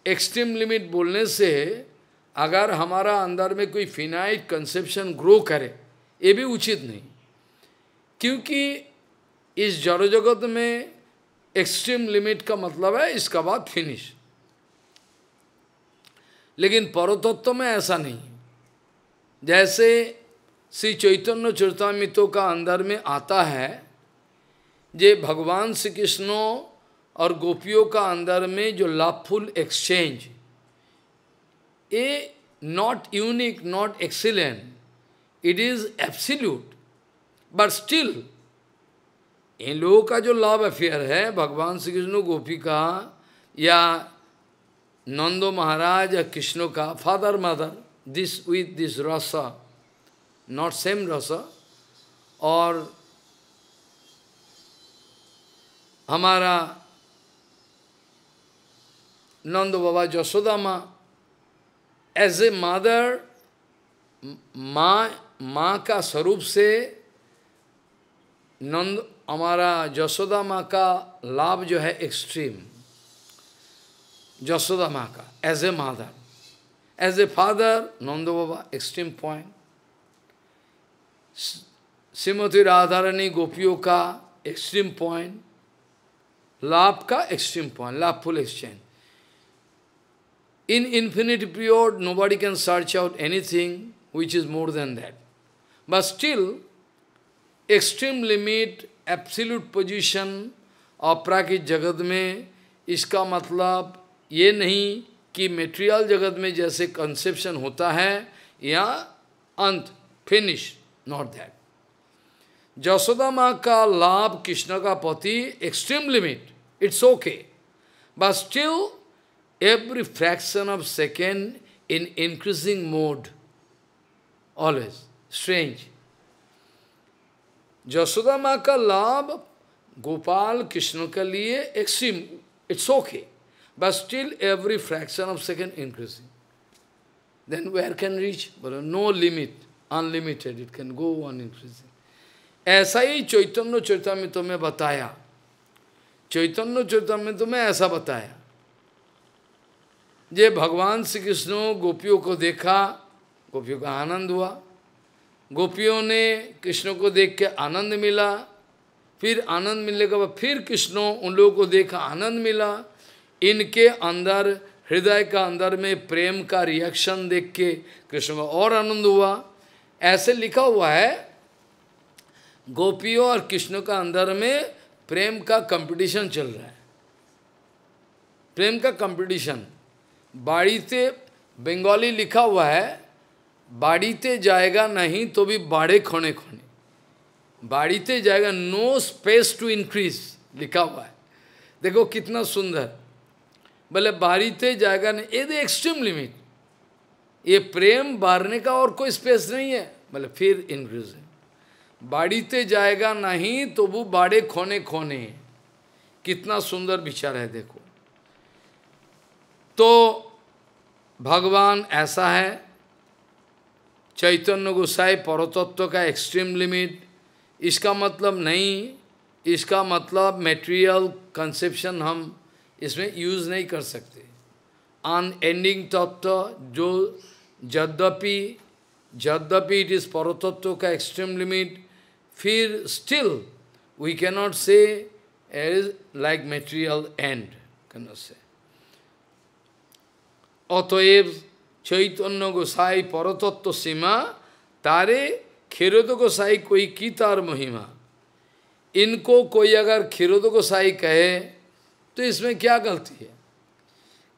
एक्सट्रीम लिमिट बोलने से अगर हमारा अंदर में कोई फिनाइट कंसेप्शन ग्रो करे ये भी उचित नहीं क्योंकि इस जड़ जगत में एक्सट्रीम लिमिट का मतलब है इसका बाद फिनिश लेकिन परतत्व में ऐसा नहीं जैसे श्री चैतन्य चरतामितों का अंदर में आता है जे भगवान श्री कृष्णों और गोपियों का अंदर में जो लाभफुल exchange a not unique not excellent it is absolute but still in लोगों का जो लव अफेयर है भगवान श्री कृष्ण गोपी का या नंदो महाराज या कृष्णो का father mother this with this रस नॉट सेम रस और हमारा Nanda Baba Jasodama, as a mother, माँ माँ का स्वरूप से नंद हमारा जसोदा माँ का लाभ जो है एक्सट्रीम जसोदा माँ का एज ए मादर as a father Nanda Baba extreme point Shrimati Radharani गोपियों का एक्सट्रीम पॉइंट लाभ का एक्सट्रीम पॉइंट लाभफुल exchange In infinite period, nobody can search out anything which is more than that. But still, extreme limit, absolute position of प्राकृत जगत में iska matlab, ye nahi ki material जगत में jaise conception hota hai, ya ant, finish, not that. Jasoda माँ का लाभ कृष्ण का पति extreme limit it's okay but still every fraction of second in increasing mode. Always. Strange. Jasoda माँ का लाभ गोपाल कृष्ण के लिए एक सिम it's okay but still every fraction of second increasing then where can reach no limit unlimited it can go on increasing ऐसा ही चैतन्य चैतन्य में तुम्हें बताया चैतन्य चैतन्य में तुम्हें ऐसा बताया जे भगवान श्री कृष्ण गोपियों को देखा गोपियों का आनंद हुआ गोपियों ने कृष्ण को देख के आनंद मिला फिर आनंद मिलने के बाद फिर कृष्ण उन लोगों को देखा आनंद मिला इनके अंदर हृदय का अंदर में प्रेम का रिएक्शन देख के कृष्ण को और आनंद हुआ ऐसे लिखा हुआ है गोपियों और कृष्ण का अंदर में प्रेम का कंपटीशन चल रहा है प्रेम का कंपटीशन बाड़ीते बंगाली लिखा हुआ है बाड़ीते जाएगा नहीं तो भी बाड़े खोने खोने बाड़ीते जाएगा नो स्पेस टू इंक्रीज लिखा हुआ है देखो कितना सुंदर भले बाड़ीते जाएगा नहीं ये दे एक्सट्रीम लिमिट ये प्रेम बारने का और कोई स्पेस नहीं है भले फिर इंक्रीज है बाड़ीते जाएगा नहीं तो वो बाड़े खोने खोने कितना सुंदर विचार है देखो तो भगवान ऐसा है चैतन्य गुसाई परतत्व का एक्सट्रीम लिमिट इसका मतलब नहीं इसका मतलब मेटेरियल कंसेप्शन हम इसमें यूज नहीं कर सकते अन एंडिंग तत्व जो यद्यपि यद्यपि इट इज परतत्व का एक्सट्रीम लिमिट फिर still we cannot say like material and can not say अतएव चैतन्य गोसाई परतत्व सीमा तारे खिरोद गोसाई कोई की तार महिमा इनको कोई अगर खिरोद गोसाई कहे तो इसमें क्या गलती है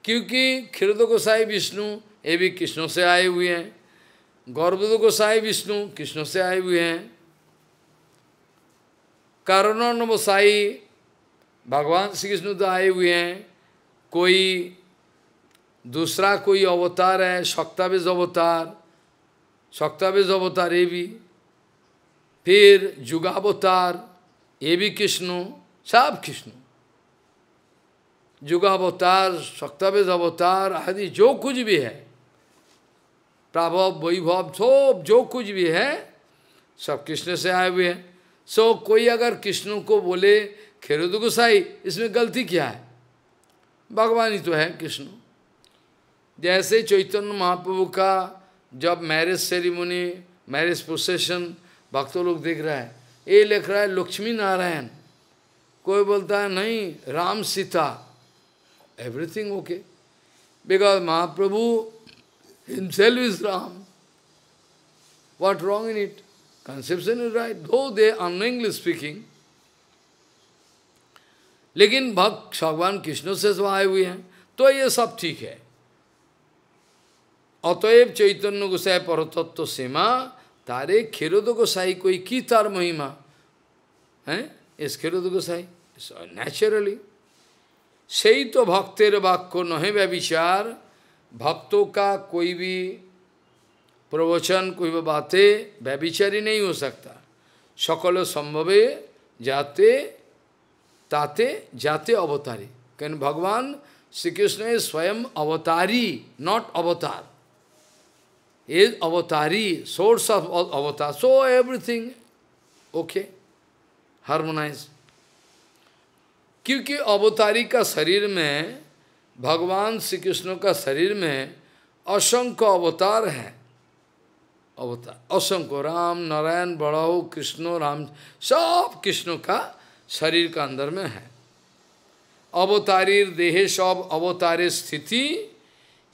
क्योंकि खिरोद गोसाई विष्णु ये भी कृष्णों से आए हुए हैं गौरवद गोसाई विष्णु कृष्णों से आए हुए हैं कारणों गोसाई भगवान श्री कृष्ण तो आए हुए हैं कोई दूसरा कोई अवतार है शक्तावेज अवतार शक्तावेज अवतार ये भी फिर जुगावतार ये भी कृष्ण सब कृष्ण जुगावतार शक्तावेज अवतार आदि जो कुछ भी है प्राभव वैभव सब जो कुछ भी है सब कृष्ण से आए हुए हैं सो कोई अगर कृष्ण को बोले खेरुद गोसाई इसमें गलती क्या है भगवान ही तो है कृष्ण जैसे चैतन्य महाप्रभु का जब मैरिज सेरिमोनी मैरिज प्रोसेशन भक्तों लोग देख रहा है ये लिख रहा है लक्ष्मी नारायण कोई बोलता है नहीं Ram Sita everything okay because Mahaprabhu himself is Ram what wrong in it conception is right though they on English speaking लेकिन भक्त भगवान कृष्ण से आए हुए हैं तो ये सब ठीक है অতএব চৈতন্য গোসাই পরতত্ত্ব সেমা তারে খেরদ গোসাই কই কি তার মহিমা হ্যাঁ এস খেরদ গোসাই ন্যাচারালি সেই তো ভক্তের বাক্য নহে ব্যবিচার ভক্ত কা কইবি প্রবচন কইব বাতে ব্যবিচারই নেই नहीं সকতা সকল সম্ভবে যাতে তাতে যাতে অবতারে কেন ভগবান भगवान স্বয়ং कृष्ण নট অবতার is avatari, source of avatar. So everything, okay, harmonized. क्योंकि अवतारी का शरीर में भगवान श्री कृष्ण का शरीर में असंख्य अवतार हैं अवतार असंख्य राम नारायण बड़ाऊ कृष्ण राम सब कृष्णों का शरीर का अंदर में है अवतारी देहे सब अवतारे स्थिति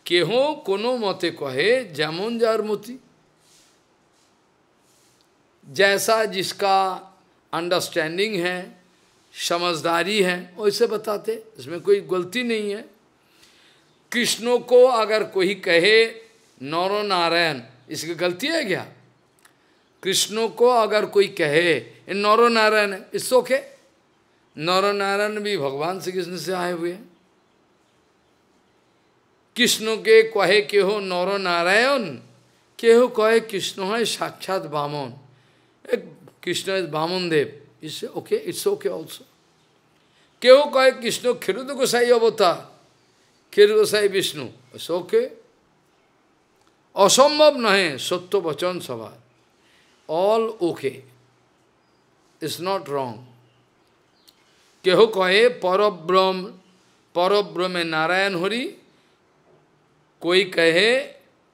केह कोनो मते कहे যেমন जार मोती जैसा जिसका अंडरस्टैंडिंग है समझदारी है वैसे बताते इसमें कोई गलती नहीं है कृष्णों को अगर कोई कहे नौरो नारायण इसकी गलती है क्या कृष्णों को अगर कोई कहे नौरो नारायण है इसको नौरो नारायण भी भगवान श्री कृष्ण से आए हुए हैं कृष्ण के कहे केहो नर नारायण केहो कहे कृष्ण है साक्षात बामन एक Krishna is Baman Dev is okay it's okay also केहो कहे कृष्ण खिरुद गोसाई अवता खिरुद गोसाई विष्णु इट्स ओके असम्भव नहे सत्य वचन सभा all okay it's not wrong केहो कहे पर ब्रह्म पर ब्रह्म नारायण हरि कोई कहे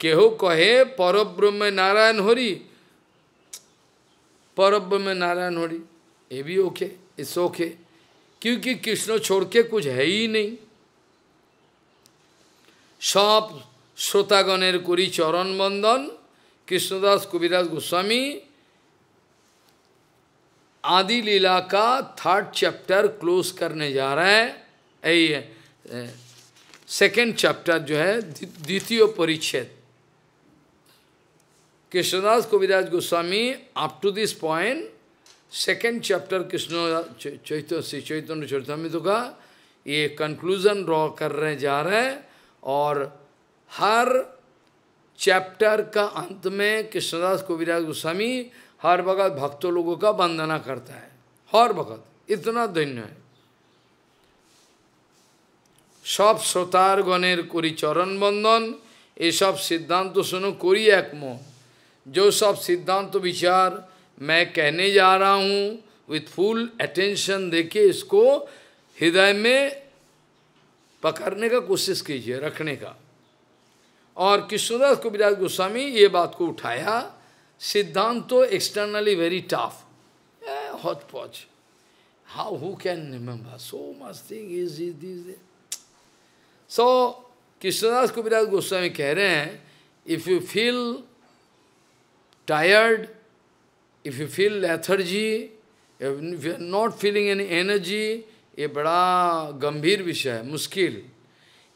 केहू कहे पर ब्रह्म नारायण हरि पर ब्रह्म नारायण हरि ये भी ओके इस ओके क्योंकि कृष्ण छोड़ के कुछ है ही नहीं सब श्रोतागणेर करी चरण बंदन कृष्णदास कबीराज गोस्वामी आदि लीला का थर्ड चैप्टर क्लोज करने जा रहे हैं यही है सेकेंड चैप्टर जो है द्वितीय परिच्छेद Krishnadas Kaviraj Goswami up to this point second chapter Krishna Chaitanya Shri Chaitanya चरितमित का ये कंक्लूजन ड्रॉ कर रहे जा रहे हैं और हर चैप्टर का अंत में कृष्णदास कविराज गोस्वामी हर वक्त भक्तों लोगों का वंदना करता है हर वक्त इतना धन्य है सब श्रोतार শ্রোতার करी चरण बंदन ये सब सिद्धांत सुनो करी एक मन जो सब सिद्धांत तो विचार मैं कहने जा रहा हूँ विथ फुल अटेंशन देके इसको हृदय में पकड़ने का कोशिश कीजिए रखने का और किशोदास कविराज गोस्वामी ये बात को उठाया सिद्धांत तो एक्सटर्नली वेरी टफ हॉट पॉच how who can remember so much thing is is this so Krishnadas Kubiraj Goswami कह रहे हैं if you feel tired if you feel lethargy if you not feeling any energy ये बड़ा गंभीर विषय है मुश्किल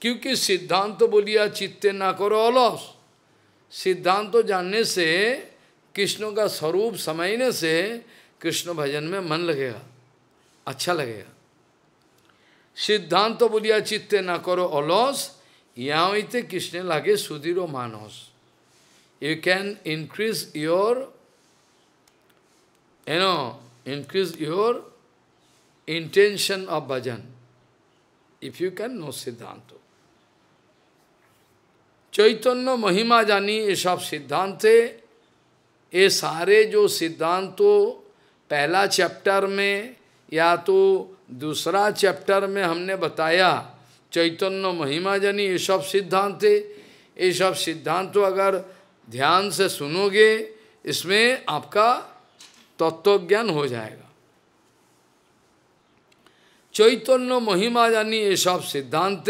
क्योंकि सिद्धांत तो बोलिया चित्ते ना करो ओलॉस सिद्धांत तो जानने से कृष्ण का स्वरूप समझने से कृष्ण भजन में मन लगेगा अच्छा लगेगा Siddhanta buddhiya chitte na karo alos, yamite Krishna lage sudiro manos. You can increase your, you know, increase your intention of bhajan. If you can know Siddhanta. चैतन्य महिमा जानी ये सब सिद्धांत है ये सारे जो सिद्धांतों पहला चैप्टर या तो दूसरा चैप्टर में हमने बताया चैतन्य महिमा जनी ये सब सिद्धांत है ये सब सिद्धांत तो अगर ध्यान से सुनोगे इसमें आपका तत्वज्ञान हो जाएगा चैतन्य महिमा जानी ये सब सिद्धांत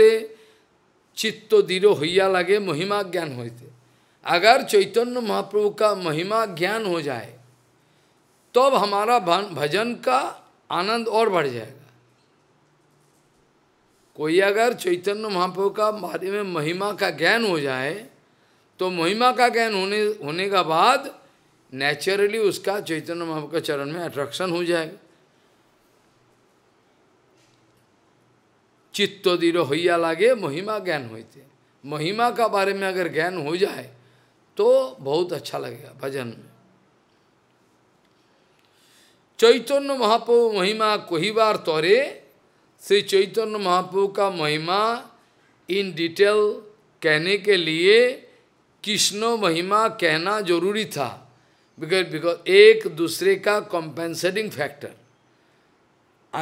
चित्त दृढ़ हुआ लगे महिमा ज्ञान होते अगर चैतन्य महाप्रभु का महिमा ज्ञान हो जाए तब तो हमारा भजन का आनंद और बढ़ जाएगा कोई अगर चैतन्य महाप्रभु का बारे में महिमा का ज्ञान हो जाए तो महिमा का ज्ञान होने होने का बाद नेचुरली उसका चैतन्य महाप्रभु के चरण में अट्रैक्शन हो जाएगा चित्त तो दीरो लागे महिमा ज्ञान होते महिमा का बारे में अगर ज्ञान हो जाए तो बहुत अच्छा लगेगा भजन में चैतन्य महाप्रभु महिमा कोई बार तौरे श्री चैतन्य महाप्रभु का महिमा इन डिटेल कहने के लिए कृष्ण महिमा कहना जरूरी था बिकॉज बिकॉज एक दूसरे का कॉम्पेंसेटिंग फैक्टर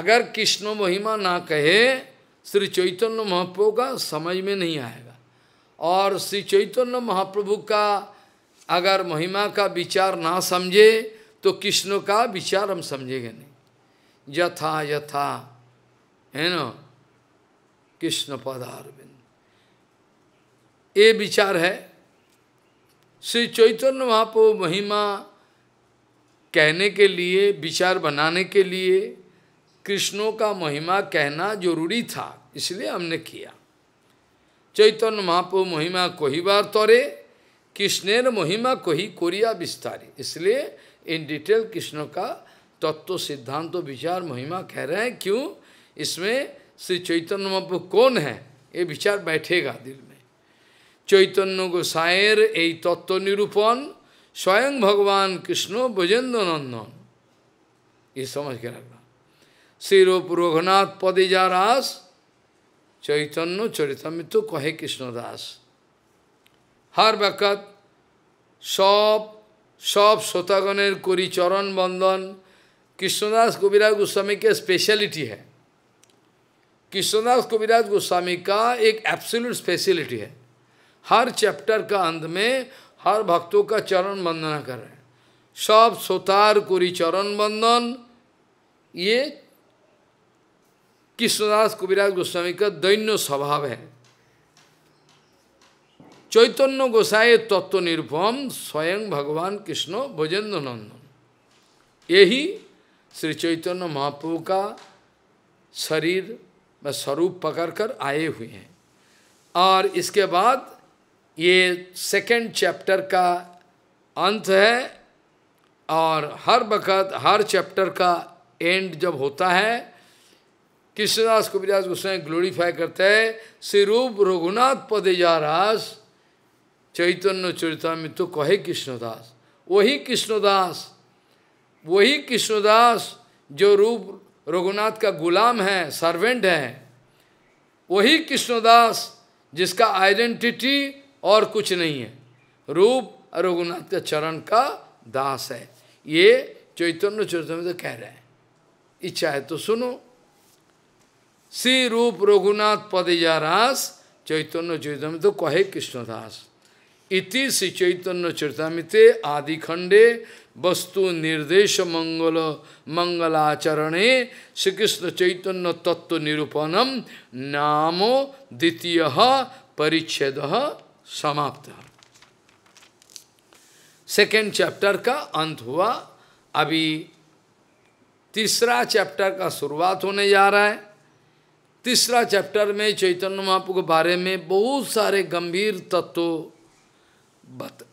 अगर कृष्णो महिमा ना कहे श्री चैतन्य महाप्रभु का समझ में नहीं आएगा और श्री चैतन्य महाप्रभु का अगर महिमा का विचार ना समझे तो कृष्ण का विचार हम समझेंगे नहीं यथा यथा है न कृष्ण पदारविंद ये विचार है श्री चैतन्य महापो महिमा कहने के लिए विचार बनाने के लिए कृष्णों का महिमा कहना जरूरी था इसलिए हमने किया चैतन्य महापो महिमा कोई बार तौरे कृष्णेर महिमा को ही कोरिया विस्तारी इसलिए इन डिटेल कृष्ण का तत्व सिद्धांत तो विचार महिमा कह रहे हैं क्यों इसमें श्री चैतन्य महाप्रभु कौन है ये विचार बैठेगा दिल में चैतन्य सायर ए तत्व निरूपण स्वयं भगवान कृष्ण भजेंद्र नंदन ये समझ के रखना शिरोप रघुनाथ जा रास चैतन्य चरितमित कहे कृष्णदास हर वक्त सब सब श्रोतागण करी चरण बंदन कृष्णदास কবিরাज गोस्वामी के स्पेशलिटी है कृष्णदास कविराज गोस्वामी का एक एब्सोल्यूट स्पेशलिटी है हर चैप्टर का अंत में हर भक्तों का चरण वंदना कर रहे हैं सब सोतार कुरी चरण वंदन ये कृष्णदास कविराज गोस्वामी का दैन्य स्वभाव है चैतन्य গোসাই तत्व निरूपम स्वयं भगवान कृष्ण भजेंद्र नंदन यही श्री चैतन्य महाप्रभु का शरीर में स्वरूप पकड़कर आए हुए हैं और इसके बाद ये सेकंड चैप्टर का अंत है और हर वक़्त हर चैप्टर का एंड जब होता है कृष्णदास कुबिराज गोस्वामी ग्लोरीफाई करते हैं श्री रूप रघुनाथ पदेजारास चैतन्य चरितमित तो कहे कृष्णदास वही कृष्णदास वही कृष्णदास जो रूप रघुनाथ का गुलाम है सर्वेंट है वही कृष्णदास जिसका आइडेंटिटी और कुछ नहीं है रूप रघुनाथ के चरण का दास है ये चैतन्य चरितमित तो कह रहे हैं इच्छा है तो सुनो श्री रूप रघुनाथ पद जा रास चैतन्य चैतन्य तो कहे कृष्णदास इति श्री चैतन्य चरतामिते आदि खंडे वस्तु निर्देश मंगल मंगलाचरणे श्री कृष्ण चैतन्य तत्व निरूपणम नामो द्वितीय परिच्छेद समाप्त सेकेंड चैप्टर का अंत हुआ अभी तीसरा चैप्टर का शुरुआत होने जा रहा है तीसरा चैप्टर में चैतन्य महापू के बारे में बहुत सारे गंभीर तत्व बत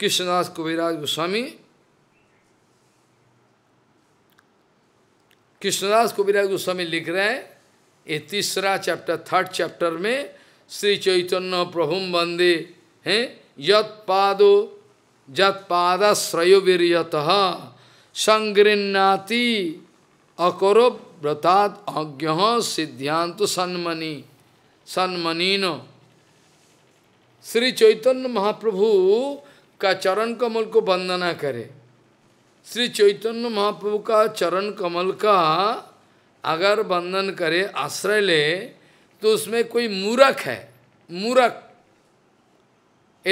कृष्णदास कुबेराज गोस्वामी कृष्णदास कुबेराज गोस्वामी लिख रहे हैं ये तीसरा चैप्टर थर्ड चैप्टर में श्री चैतन्य प्रभु वंदे हैं यत पादो जत अकोरो व्रता अज्ञ सिद्धांत सन्मनी सन्मनीनो श्री चैतन्य महाप्रभु का चरण कमल को वंदना करे श्री चैतन्य महाप्रभु का चरण कमल का अगर वंदन करे आश्रय ले तो उसमें कोई मूरख है मूरख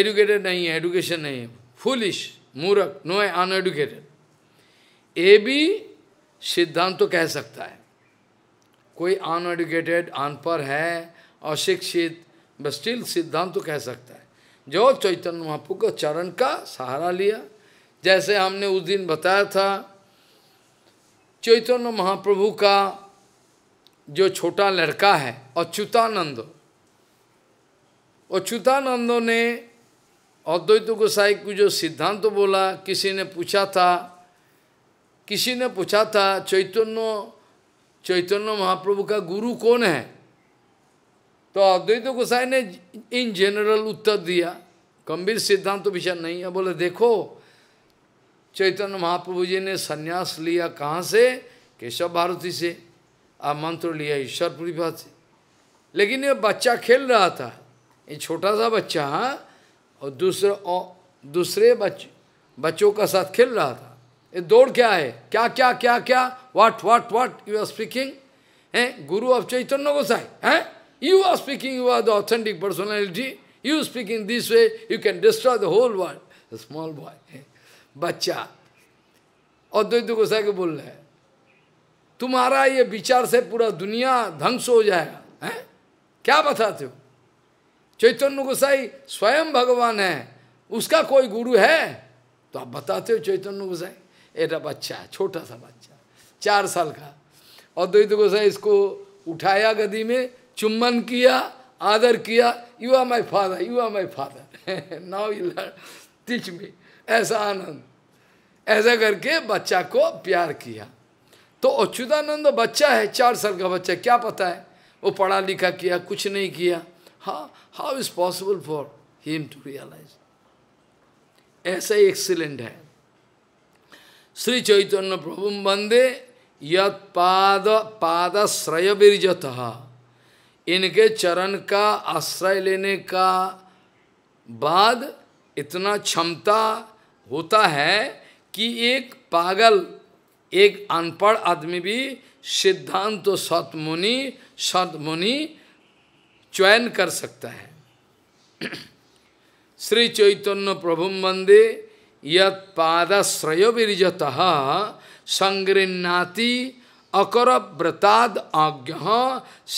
एडुकेटेड नहीं है एडुकेशन नहीं है फुलिश मूरख नो है अनएडुकेटेड ये भी सिद्धांत तो कह सकता है कोई अनएडुकेटेड अनपढ़ है अशिक्षित बस स्टिल सिद्धांत तो कह सकता है जो चैतन्य महापू को चरण का सहारा लिया जैसे हमने उस दिन बताया था चैतन्य महाप्रभु का जो छोटा लड़का है अच्युतानंद अच्युतानंदो ने अद्वैत गोसाई को जो सिद्धांत तो बोला किसी ने पूछा था किसी ने पूछा था चैतन्य चैतन्य महाप्रभु का गुरु कौन है तो अद्वैत गोसाई ने इन जनरल उत्तर दिया गंभीर सिद्धांत तो विषय नहीं है बोले देखो चैतन्य महाप्रभु जी ने संन्यास लिया कहाँ से केशव भारती से आ मंत्र लिया ईश्वर प्रतिभा से लेकिन ये बच्चा खेल रहा था ये छोटा सा बच्चा हाँ, और दूसरे और दूसरे बच्च, बच्चों का साथ खेल रहा था ये दौड़ क्या है क्या क्या क्या क्या what what what you are speaking हैं गुरु ऑफ चैतन्य गोसाई हैं You are speaking, you are the authentic personality. You speaking this way, you can destroy the whole world. A small boy. Bacha. अद्वैत गोसाई को बोल रहे हैं तुम्हारा ये विचार से पूरा दुनिया ध्वंस हो जाएगा हैं क्या बताते हो चैतन्य गोसाई स्वयं भगवान है उसका कोई गुरु है तो आप बताते हो चैतन्य गोसाई एटा बच्चा है छोटा सा बच्चा चार साल का अद्वैत गोसाई इसको उठाया गदी में चुम्बन किया आदर किया you are my father you are my father now you teach me ऐसा आनंद ऐसा करके बच्चा को प्यार किया तो अच्युतानंद बच्चा है चार साल का बच्चा क्या पता है वो पढ़ा लिखा किया कुछ नहीं किया हा how is possible for him to realise ऐसा ही एक्सीलेंट है श्री चैतन्य प्रभु वंदे यद पाद पादाश्रय विरजत इनके चरण का आश्रय लेने का बाद इतना क्षमता होता है कि एक पागल एक अनपढ़ आदमी भी सिद्धांत तो सतमुनि सतमुनि चयन कर सकता है (clears throat) श्री चैतन्य प्रभु वंदे यद पादाश्रय विरजत संगृहनाती अकर व्रताद आज्ञा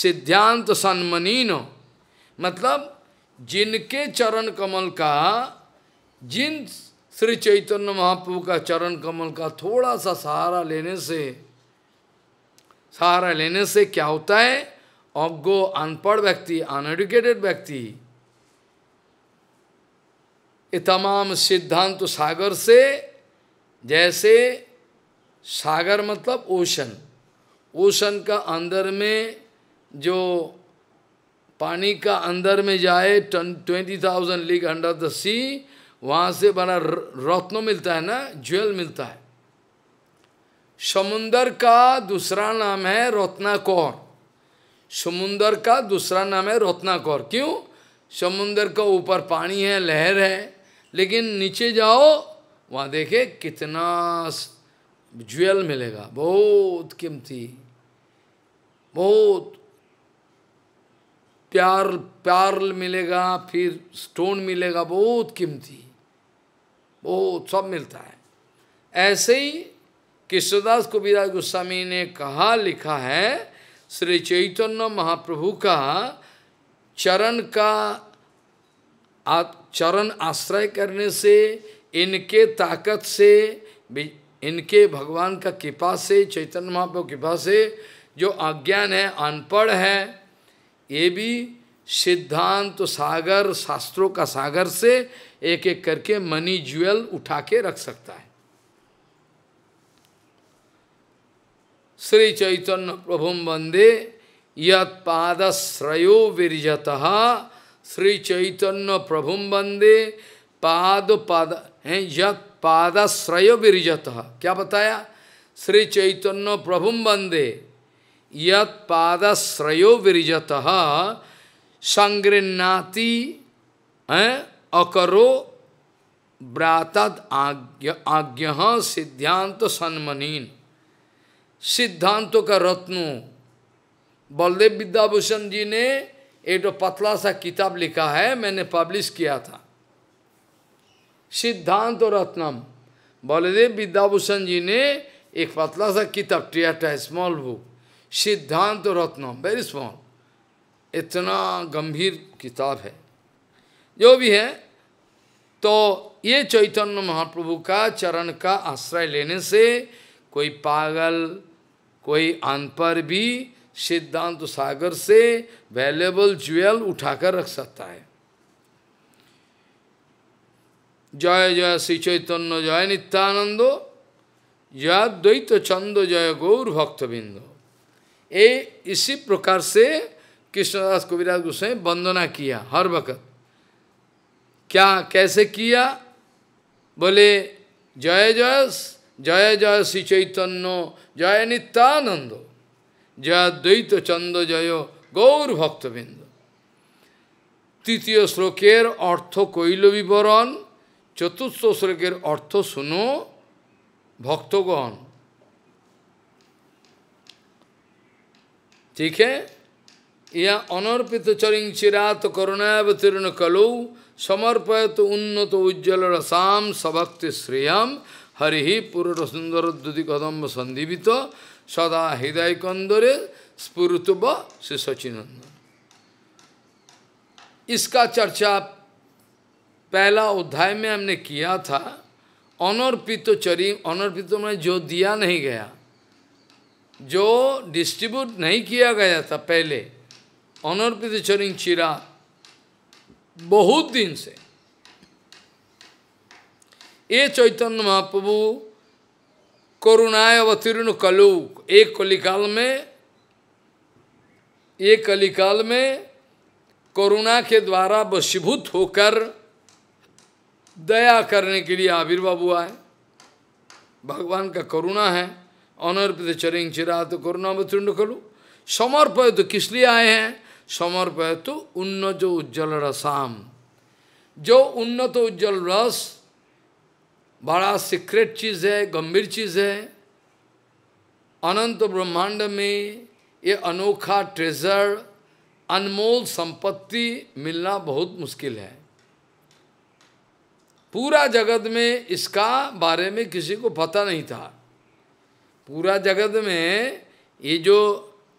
सिद्धांत सन्मनीन मतलब जिनके चरण कमल का जिन श्री चैतन्य महाप्रभु का चरण कमल का थोड़ा सा सहारा लेने से सहारा लेने से क्या होता है अज्ञो अनपढ़ व्यक्ति अनएडुकेटेड व्यक्ति ये तमाम सिद्धांत सागर से जैसे सागर मतलब ओशन ओशन का अंदर में जो पानी का अंदर में जाए twenty thousand league under the sea वहाँ से बड़ा रत्नों मिलता है ना ज्वेल मिलता है समुंदर का दूसरा नाम है रत्नाकौर समुंदर का दूसरा नाम है रत्नाकौर क्यों समुंदर का ऊपर पानी है लहर है लेकिन नीचे जाओ वहाँ देखे कितना ज्वेल मिलेगा बहुत कीमती बहुत प्यार प्यार मिलेगा फिर स्टोन मिलेगा बहुत कीमती बहुत सब मिलता है ऐसे ही कृष्णदास कबीराज गोस्वामी ने कहा लिखा है श्री चैतन्य महाप्रभु का चरण का चरण आश्रय करने से इनके ताकत से इनके भगवान का कृपा से चैतन्य महाप्रभु कृपा से जो अज्ञान है अनपढ़ है ये भी सिद्धांत तो सागर शास्त्रों का सागर से एक एक करके मनी ज्वेल उठा के रख सकता है श्री चैतन्य प्रभु वंदे यदश्रयो विरजत श्री चैतन्य प्रभु वंदे पाद पाद है यद विरजत क्या बताया श्री चैतन्य प्रभु वंदे यद पादश्रयो विरजत संगृहनाति अकरो ब्रात आज्ञ आज्ञ सिद्धांत सन्मनीन सिद्धांतों का रत्नों बलदेव विद्याभूषण जी ने एक तो पतला सा किताब लिखा है मैंने पब्लिश किया था सिद्धांत और रत्नम बलदेव विद्याभूषण जी ने एक पतला सा किताब टियाटा स्मॉल बुक सिद्धांत रत्नम वेरी स्मॉल इतना गंभीर किताब है जो भी है तो ये चैतन्य महाप्रभु का चरण का आश्रय लेने से कोई पागल कोई अनपर भी सिद्धांत सागर से वैल्यूबल ज्वेल उठाकर रख सकता है जय जय श्री चैतन्य जय नित्यानंदो जय द्वैत चंद जय गौर भक्तबिंदो ये इसी प्रकार से कृष्णदास कविराज गोस्वामी वंदना किया हर वक्त क्या कैसे किया बोले जय जय जय जय श्री चैतन्य जय नित्यानंद जय द्वैत चंद जय गौर भक्तबिंद तृतीय শ্লোকের अर्थ कईल विवरण चतुर्थ श्लोक अर्थ सुनो भक्तगण ठीक है यह अनर्पित चरिंग चिरात करुणावतीर्ण कलौ समर्पयत उन्नत उज्ज्वल रसाम सभक्ति श्रेयम हरि पुरुष सुंदर दुति कदम्ब संदीवित सदा हृदय कंदरे स्फुत श्री सचिनंदन इसका चर्चा पहला अध्याय में हमने किया था अनर्पित चरिंग अनर्पित तो में जो दिया नहीं गया जो डिस्ट्रीब्यूट नहीं किया गया था पहले अनर्पित चरिंग चिरा बहुत दिन से ये चैतन्य महाप्रभु करुणाय अवतीर्ण कलु एक कलिकाल में एक कलिकाल में करुणा के द्वारा वशीभूत होकर दया करने के लिए आविर्भाव हुआ है भगवान का करुणा है अनर्पित चरिंग चिरा तो करुणा मतुंड करु समर्पय तो किस लिए आए हैं समर्पय तो उन्न जो उज्जवल रसाम जो उन्नत तो उज्जवल रस बड़ा सीक्रेट चीज है गंभीर चीज है अनंत ब्रह्मांड में ये अनोखा ट्रेजर अनमोल संपत्ति मिलना बहुत मुश्किल है पूरा जगत में इसका बारे में किसी को पता नहीं था पूरा जगत में ये जो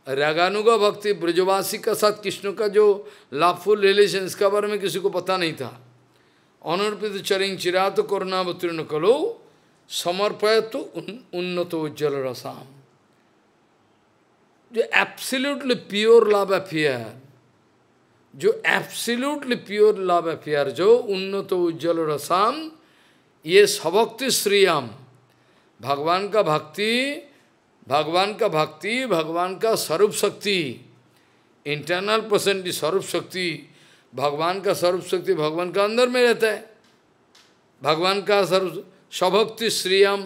रागानुगा भक्ति ब्रजवासी का साथ कृष्ण का जो लाभफुल रिलेशन इसका बारे में किसी को पता नहीं था अनर्पित चरिंग चिरा तो करुणावतीर्ण कलो समर्पय तो उन, उन्नतो रसाम जो एब्सिल्यूटली प्योर लव अफेयर जो एब्सिल्यूटली प्योर लव अफेयर जो उन्नत उज्जवल रसाम ये सभक्ति श्रीयाम भगवान का भक्ति भगवान का भक्ति भगवान का स्वरूप शक्ति इंटरनल की स्वरूप शक्ति भगवान का स्वरूप शक्ति भगवान का अंदर में रहता है भगवान का सर्व स्वभक्ति श्रेयम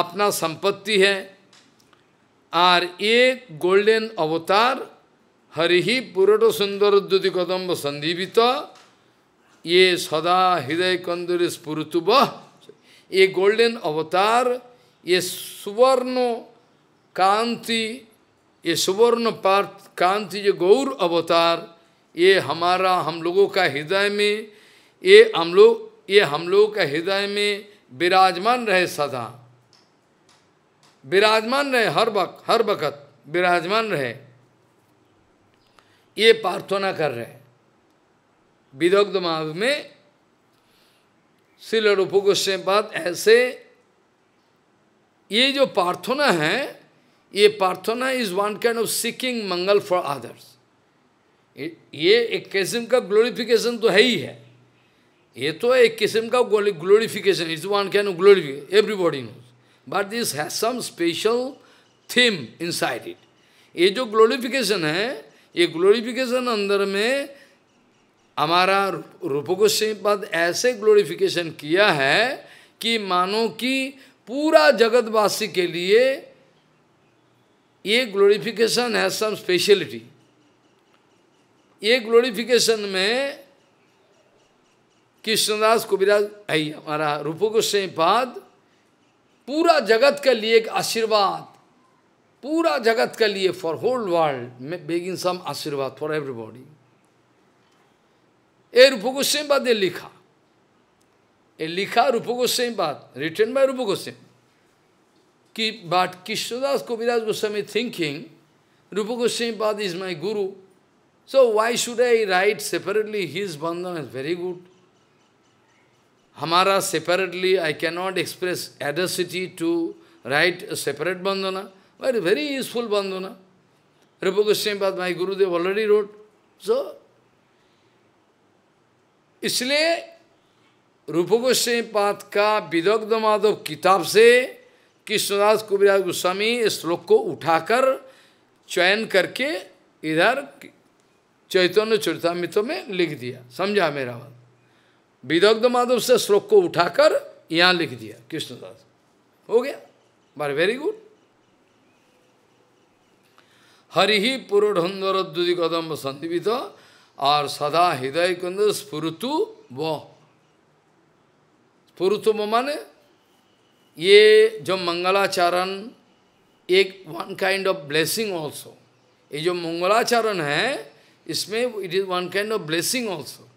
अपना संपत्ति है और ये गोल्डन अवतार हरि पुरट सुंदर द्युति कदम्ब संदीवित ये सदा हृदय कंदुर स्फुरतुब ये गोल्डन अवतार ये सुवर्ण कांति ये सुवर्ण पार्थ कांति जो गौर अवतार ये हमारा हम लोगों का हृदय में ये हम लोग ये हम लोगों का हृदय में विराजमान रहे सदा विराजमान रहे हर वक्त हर वक़्त विराजमान रहे ये प्रार्थना कर रहे विदग्ध मार्ग में शिल रूप गोस्वामी बाद ऐसे ये जो प्रार्थना है ये प्रार्थना is one kind of seeking मंगल फॉर अदर्स ये एक किस्म का ग्लोरिफिकेशन तो है ही है ये तो एक किस्म का glorification is one kind glorification everybody knows but this has some special theme inside it ये जो ग्लोरिफिकेशन है ये ग्लोरिफिकेशन अंदर में हमारा रूप गोस्वी पद ऐसे ग्लोरिफिकेशन किया है कि मानो कि पूरा जगतवासी के लिए ये ग्लोरिफिकेशन है सम स्पेशलिटी ये ग्लोरिफिकेशन में कृष्णदास कविराज आई हमारा रूप गोस्वामी पाद पूरा जगत के लिए एक आशीर्वाद पूरा जगत के लिए फॉर होल वर्ल्ड में बेगिन सम आशीर्वाद फॉर एवरीबॉडी ये रूप गोस्वामी पाद ने लिखा लिखा रूप गोस्वामी बात रिटर्न बाय रूप गोस्वामी कि बट कृष्णदास कविराज गोस्वामी थिंकिंग रूप गोस्वामी बात is my guru so why should I write separately his बंधन इज वेरी गुड हमारा separately I can not express एडसिटी टू राइट सेपरेट बंदना वेर वेरी यूजफुल बंदना रूप गोस्वामी बात माई गुरुदेव ऑलरेडी रोट सो इसलिए रूप गोस्वामी पाद का विदग्ध माधव किताब से कृष्णदास कुबराज गोस्वामी इस श्लोक को उठाकर चयन करके इधर चैतन्य चरितमित्व में लिख दिया समझा मेरा बात विदग्ध माधव से श्लोक को उठाकर यहाँ लिख दिया कृष्णदास हो गया बार वेरी गुड हरि ही पुरोधर कदम संधिवित और सदा हृदय कुंद स्फुरतु वह पुरुषोम माने ये जो मंगलाचरण एक one kind of blessing also ये जो मंगलाचरण है इसमें it is one kind of blessing also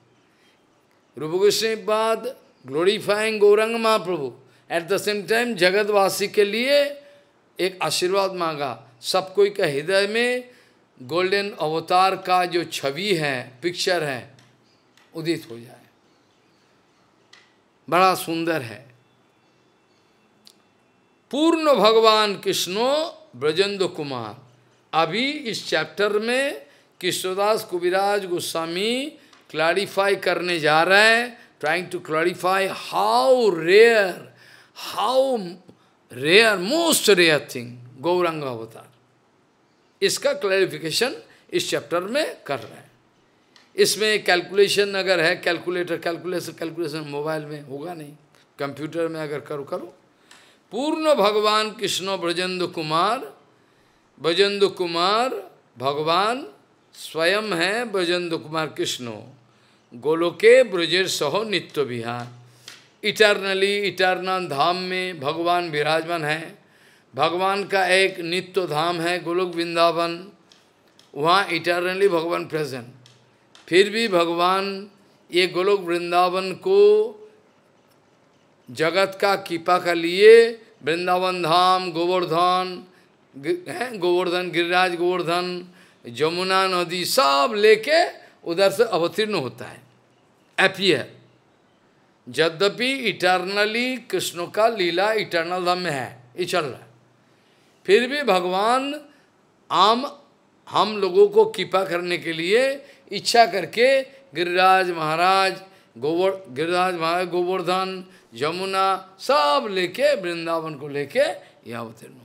Rup Goswami बाद glorifying Gaurang Mahaprabhu at the same time जगतवासी के लिए एक आशीर्वाद मांगा सब कोई का हृदय में गोल्डन अवतार का जो छवि है पिक्चर है उदित हो जाए बड़ा सुंदर है पूर्ण भगवान कृष्णो ब्रजेंद्र कुमार अभी इस चैप्टर में कृष्णदास कुबिराज गोस्वामी क्लैरिफाई करने जा रहे हैं trying to clarify how rare how rare most rare thing Gaurang अवतार इसका क्लैरिफिकेशन इस चैप्टर में कर रहे हैं इसमें कैलकुलेशन अगर है कैलकुलेटर कैलकुलेशन कैलकुलेशन मोबाइल में होगा नहीं कंप्यूटर में अगर करो करो पूर्ण भगवान कृष्ण ब्रजेंद्र कुमार ब्रजेंद्र कुमार भगवान स्वयं है ब्रजेंद्र कुमार कृष्ण गोलोके ब्रजेर सहो नित्य विहार इटरनली इटरनल धाम में भगवान विराजमान है भगवान का एक नित्य धाम है गोलोक वृंदावन वहाँ इटरनली भगवान प्रेजेंट फिर भी भगवान ये गोलोक वृंदावन को जगत का कृपा कर लिए वृंदावन धाम गोवर्धन हैं गोवर्धन गिरिराज गोवर्धन यमुना नदी सब लेके उधर से अवतीर्ण होता है एपियर यद्यपि इटर्नली कृष्ण का लीला इटर्नल धाम में है ये चल रहा है फिर भी भगवान आम हम लोगों को कृपा करने के लिए इच्छा करके गिरिराज महाराज गोवर गिरिराज महाराज गोवर्धन यमुना सब लेके वृंदावन को लेके यहाँ अवतीर्ण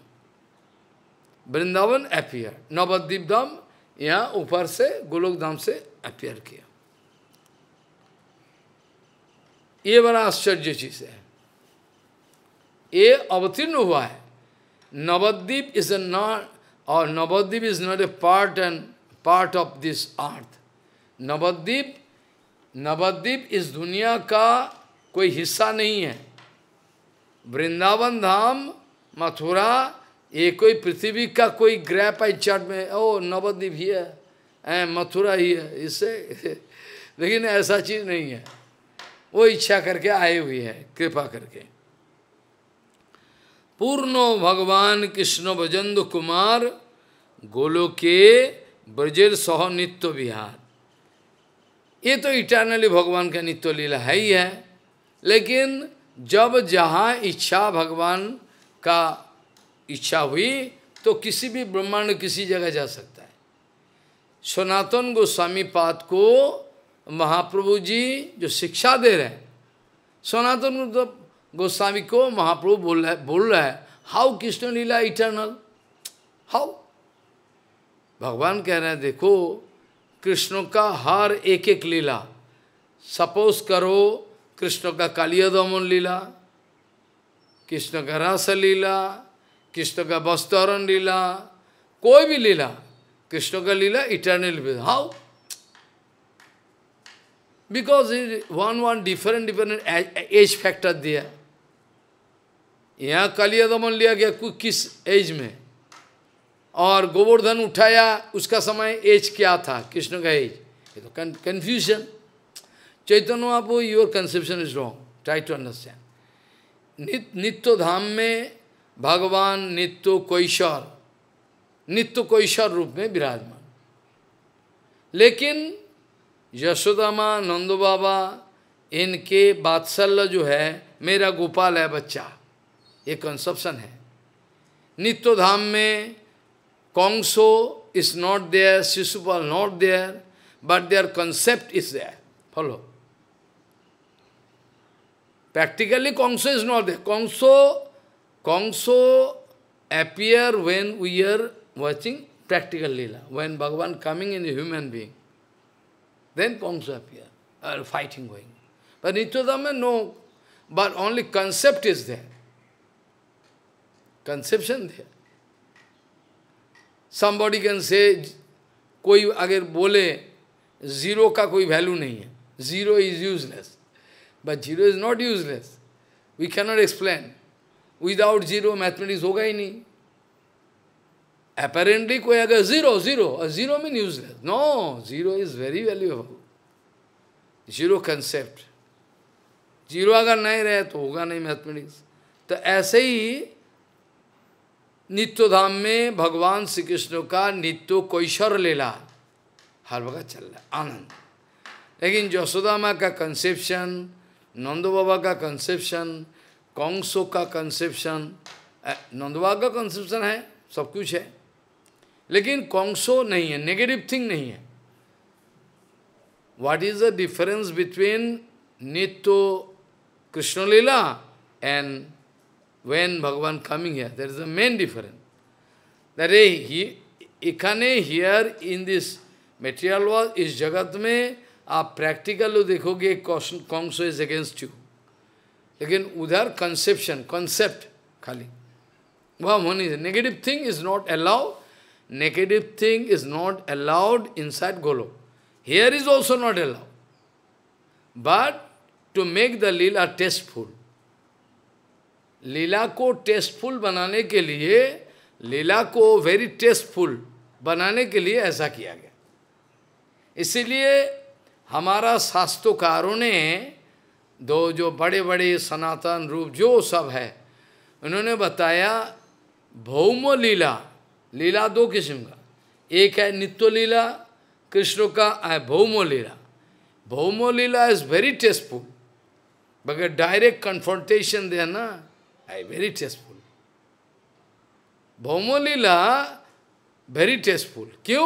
वृंदावन अपियर नवद्वीप धाम यहाँ ऊपर से गोलोक धाम से अपियर किया ये बड़ा आश्चर्य चीज है ये अवतीर्ण हुआ है नवद्वीप इज ए नॉट और Navadwip is not a part and part of this earth Navadwip Navadwip इस दुनिया का कोई हिस्सा नहीं है वृंदावन धाम मथुरा ये कोई पृथ्वी का कोई ग्रह पाई चट में ओ नवद्वीप ही है ए, मथुरा ही है इससे (laughs) लेकिन ऐसा चीज नहीं है वो इच्छा करके आए हुए हैं कृपा करके पूर्णो भगवान कृष्ण भजन्द कुमार गोलो के ब्रजेर सह नित्य विहार ये तो इटर्नली भगवान का नित्य लीला है ही है लेकिन जब जहाँ इच्छा भगवान का इच्छा हुई तो किसी भी ब्रह्मांड किसी जगह जा सकता है सनातन गोस्वामी पाद को महाप्रभु जी जो शिक्षा दे रहे हैं सनातन गोस्वामी को महाप्रभु बोल रहे बोल रहे है हाउ कृष्ण लीला इटर्नल हाउ भगवान कह रहे हैं देखो कृष्ण का हर एक एक लीला सपोज करो कृष्ण का कालिया दमन लीला कृष्ण का रस लीला कृष्ण का वस्तरण लीला कोई भी लीला कृष्ण का लीला eternal how because is one one different different age factor दिया यहाँ कालिया दमन लिया गया कुछ किस एज में और गोवर्धन उठाया उसका समय एज क्या था कृष्ण का एज ये तो कन्फ्यूजन चैतन्य आप your conception is wrong try to understand नित नित्य धाम में भगवान नित्य कोईश्वर नित्य कोईश्वर रूप में विराजमान लेकिन यशोदा माँ नंद बाबा इनके बात्सल्य जो है मेरा गोपाल है बच्चा ये कंसेप्शन है नित्य धाम में Kongso is not there, Sisupal not there, but their concept is there. Follow. Practically Kongso is not there. Kongso, Kongso appear when we are watching practical When Bhagavan coming in a human being, then Kongso appear, or uh, fighting going. But Nithodama, no. But only concept is there. Conception there. somebody can say कोई अगर बोले zero का कोई value नहीं है zero is useless but zero is not useless we can not explain without zero mathematics होगा ही नहीं अपेरेंटली कोई अगर zero zero zero mean useless no zero is very valuable zero concept zero अगर नहीं रहे तो होगा नहीं मैथमेटिक्स तो ऐसे ही नित्य धाम में भगवान श्री कृष्ण का नित्य कैशर लीला हर वक्त चल रहा है आनंद लेकिन यशोदा माँ का कंसेप्शन नंद बाबा का कंसेप्शन कौशो का कंसेप्शन नंद बाबा का कंसेप्शन है सब कुछ है लेकिन कौशो नहीं है नेगेटिव थिंग नहीं है what is the difference between नित्य कृष्ण लीला and when Bhagavan coming here, there is a main difference. That is, he, ikane here in this material world is jagatme, a practical dekhoge kongso is against you. Again, udhar conception, concept khali. Bhagavan is negative thing is not allowed. Negative thing is not allowed inside Golo. Here is also not allowed. But to make the Leela tasteful, लीला को tasteful बनाने के लिए लीला को very tasteful बनाने के लिए ऐसा किया गया इसीलिए हमारा शास्त्रोकारों ने दो जो बड़े बड़े सनातन रूप जो सब है उन्होंने बताया भौम लीला लीला दो किस्म का एक है नित्य लीला कृष्ण का है भौम लीला भौम लीला इज वेरी टेस्टफुल बगैर डायरेक्ट कन्फ्रंटेशन देना I very tasteful. भौमोलीला वेरी टेस्टफुल क्यों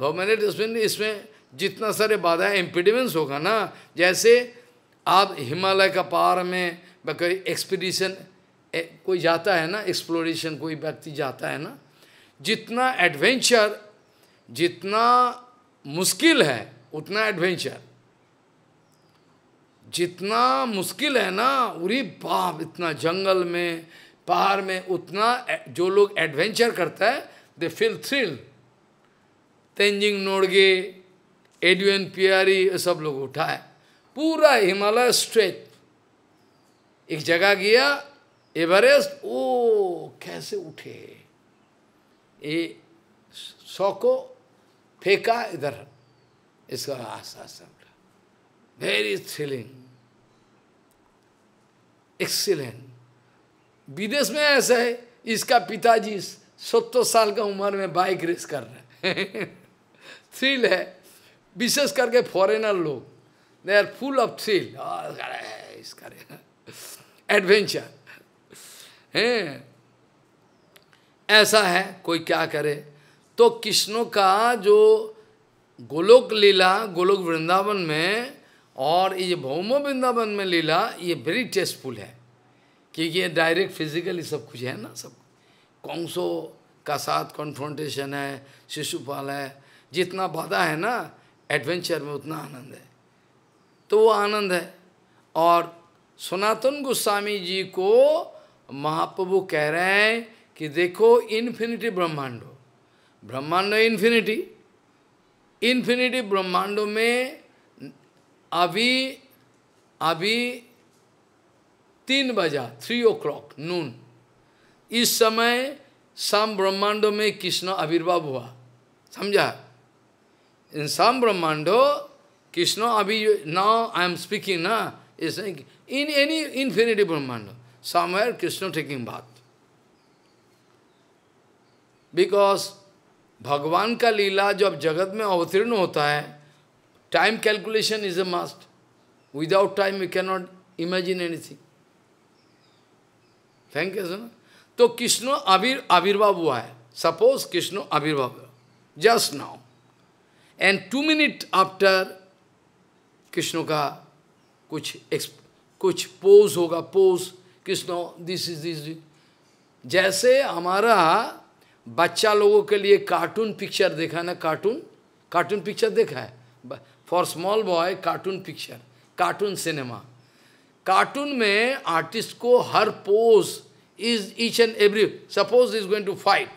भौमोली टेस्टफुल इसमें जितना सारे बाधा इम्पिडिमेंस होगा ना जैसे आप हिमालय का पार में कोई एक्सपीडिशन कोई जाता है ना एक्सप्लोरेशन कोई व्यक्ति जाता है ना जितना एडवेंचर जितना मुश्किल है उतना एडवेंचर जितना मुश्किल है ना उरी बाप इतना जंगल में पहाड़ में उतना जो लोग एडवेंचर करता है they feel thrill Tenzing Norgay एडविन पियारी ये सब लोग उठाए पूरा हिमालय स्ट्रेट एक जगह गया एवरेस्ट ओ कैसे उठे ये सौ को फेंका इधर इसका आशा समझा वेरी थ्रिलिंग एक्सीलेंट विदेश में ऐसा है इसका पिताजी सत्तर साल का उम्र में बाइक रेस कर रहे हैं थ्रिल (laughs) है विशेष करके फॉरेनर लोग they are full of thrill adventure है ऐसा है कोई क्या करे तो कृष्णों का जो गोलोक लीला गोलोक वृंदावन में और ये भौम वृंदावन में लीला ये वेरी टेस्टफुल है क्योंकि ये डायरेक्ट फिजिकली सब कुछ है ना सब कौसो का साथ कॉन्फ्रोंटेशन है शिशुपाल है जितना बाधा है ना एडवेंचर में उतना आनंद है तो वो आनंद है और सनातन गोस्वामी जी को महाप्रभु कह रहे हैं कि देखो इन्फिनिटी ब्रह्मांडो ब्रह्मांड इन्फिनिटी इन्फिनिटी ब्रह्मांडों में अभी अभी तीन बजा थ्री ओ क्लॉक नून इस समय शाम ब्रह्मांडो में कृष्ण आविर्भाव हुआ समझा इन साम ब्रह्मांडो कृष्ण अभी नाउ आई एम स्पीकिंग ना इस इन एनी इन्फिनिटी ब्रह्मांड शाम कृष्ण टेकिंग बात बिकॉज भगवान का लीला जब जगत में अवतीर्ण होता है Time calculation is a must. Without time, we cannot imagine anything. Thank you, sir. तो कृष्ण आविर आविर्भाव हुआ है सपोज कृष्ण आविर्भाव just now and two minute after Krishna का कुछ कुछ पोज होगा pose Krishna this is this जैसे हमारा बच्चा लोगों के लिए कार्टून पिक्चर देखा ना कार्टून कार्टून पिक्चर देखा है for small boy cartoon picture, cartoon cinema. Cartoon में artist को हर pose is each and every, suppose he is going to fight.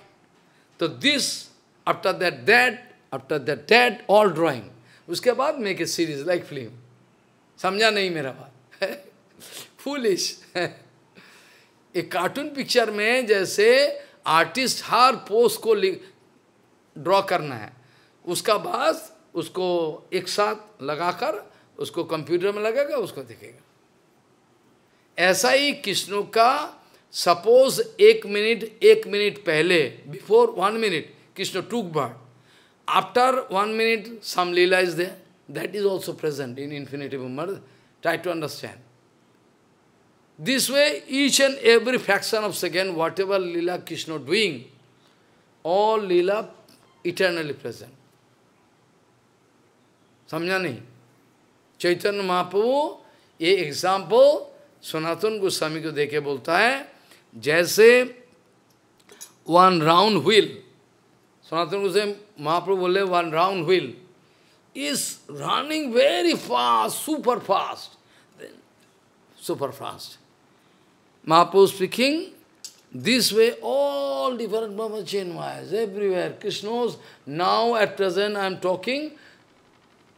So this, after that that, after that that, all drawing. उसके बाद make a series like film. समझा नहीं मेरा बात foolish एक cartoon picture में जैसे आर्टिस्ट हर पोस्ट को ड्रॉ करना है उसका बाद उसको एक साथ लगाकर उसको कंप्यूटर में लगेगा उसको दिखेगा ऐसा ही कृष्ण का सपोज एक मिनट एक मिनट पहले before one minute Krishna took birth after one minute some लीलाइज is they that is also present in infinitive उमर try to understand this way each and every fraction of second whatever lila Krishna doing all lila eternally present समझा नहीं चैतन्य महाप्रभु ये example सनातन गोस्वामी को देके बोलता है जैसे one round wheel Sanatan Goswami Mahaprabhu बोले one round wheel is running very fast super fast super fast Mahaprabhu speaking way all different different chain wise, everywhere कृष्णोज now at present I am talking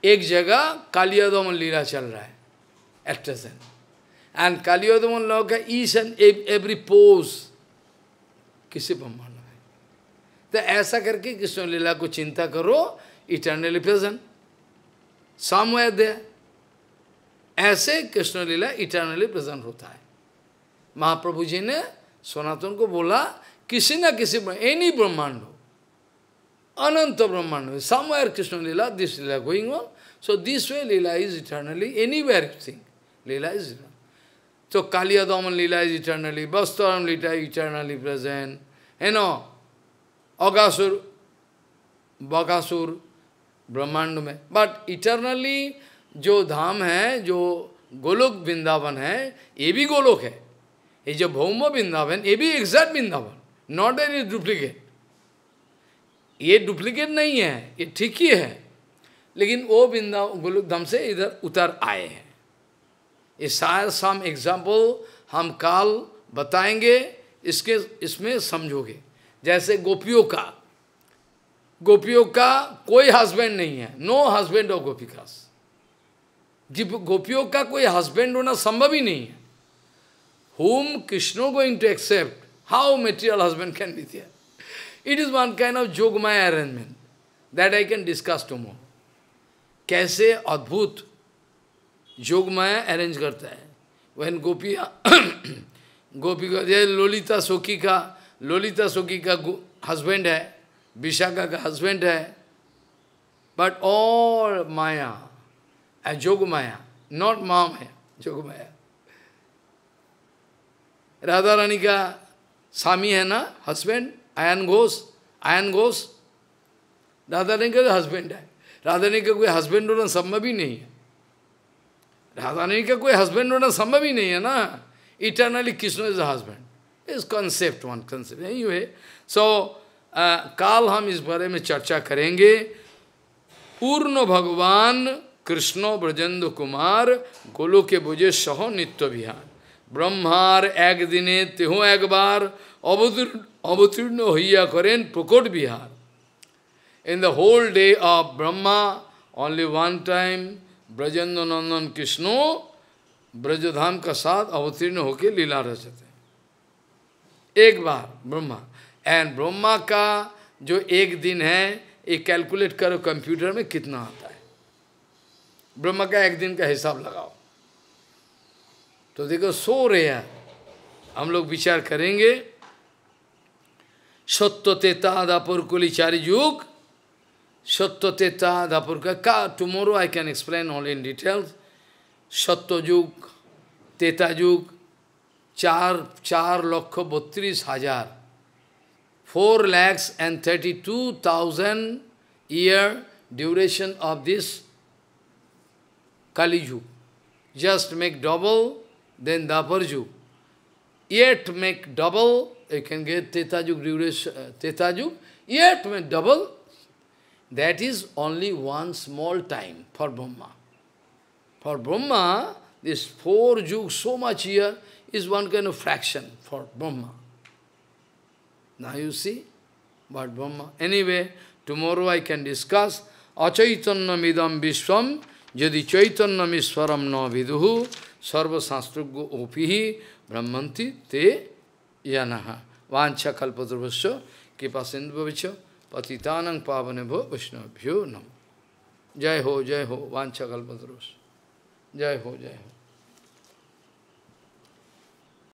एक जगह कालियादमन लीला चल रहा है एक्ट्रेसन एंड कालियादमन लोग का ईस एंड एवरी पोज किसी पर मालूम है तो ऐसा करके कृष्ण लीला को चिंता करो इटर्नली प्रेजेंट साम ऐसे कृष्ण लीला इटर्नली प्रेजेंट होता है महाप्रभु जी ने सनातन को बोला किसी ना किसी एनी ब्रह्मांड Ananta Brahmanda. Somewhere Krishna Lila, this Lila going on. So this way Lila is eternally, anywhere thing. Lila is eternal. So Kaliyadaman Lila is eternally, Bhastaram Lila is eternally present. You know, Agasur, Bhagasur, ब्रह्मांड But eternally, eternally जो धाम है जो गोलोक वृंदावन है ये भी गोलोक है ये जो भौम वृंदावन ये भी exact Vrindavan not an duplicate ये डुप्लीकेट नहीं है ये ठीक ही है लेकिन वो बिंदा गोलुकधाम से इधर उतर आए हैं ये शायद सम एग्जाम्पल हम काल बताएंगे इसके इसमें समझोगे जैसे गोपियों का गोपियों का कोई हस्बैंड नहीं है नो हस्बैंड ऑफ गोपिकास जब गोपियों का कोई हस्बैंड होना संभव ही नहीं है whom Krishna going to accept how material husband can be there it one kind of जोग of arrangement that I can discuss to more कैसे अद्भुत माया अरेंज करता है वेन गोपिया गोपी (coughs) का जैसे लोलिता सोकी का लोलिता सोकी का हस्बैंड है विशाखा का हस्बैंड है बट और माया जोग माया नॉट मा माया जोग माया राधा रानी का स्वामी है ना हस्बैंड आयन घोष आयन घोष राधा रानी का हस्बैंड है राधा रानी का कोई हस्बैंड होना संभव ही नहीं है राधा रानी का कोई हस्बैंड होना संभव ही नहीं है ना eternally Krishna is husband is concept one concept यही हुए सो काल हम इस बारे में चर्चा करेंगे पूर्ण भगवान कृष्णो ब्रजेंद्र कुमार गोलो के बुझे सहो नित्य विहान ব্রহ্মার একদিনে তেহ একবার অবতীর্ণ অবতীর্ণ হইয়া করেন প্রকট বিহার in the whole day of Brahma only one time Brajendra Nandan Krishna Brajdham का साथ अवतीर्ण होकर लीला रह रचते एक बार ब्रह्मा एंड ब्रह्मा का जो एक दिन है ये कैलकुलेट करो कंप्यूटर में कितना आता है ब्रह्मा का एक दिन का हिसाब लगाओ तो देखो सो रहे हैं हम लोग विचार करेंगे सत्य तेता दापुर कुलिचारी युग सत्य तेता दापुर का का tomorrow I can explain all in details Satya yuga तेता युग चार चार लक्ष बत्तीस हजार four lakhs and thirty two thousand year duration of this Kaliyuga just make double then Daparju. Yet make double, you can get Tetajuk, uh, Tetajuk, yet make double. That is only one small time for Brahma. For Brahma, this four yugs, so much here, is one kind of fraction for Brahma. Now you see, but Brahma. Anyway, tomorrow I can discuss Achaitanya Midam Vishwam, Jadi Chaitanya Miswaram Na Viduhu. सर्व सांस्त्रुग ओपी ही ते यहा वांछा कल्पद्रवस्व कृपा सिंधु भविष्य पतितानंग पावन भो वैष्णवभ्यो नम जय हो जय हो वांछा कल्पद्रवस्व जय हो जय हो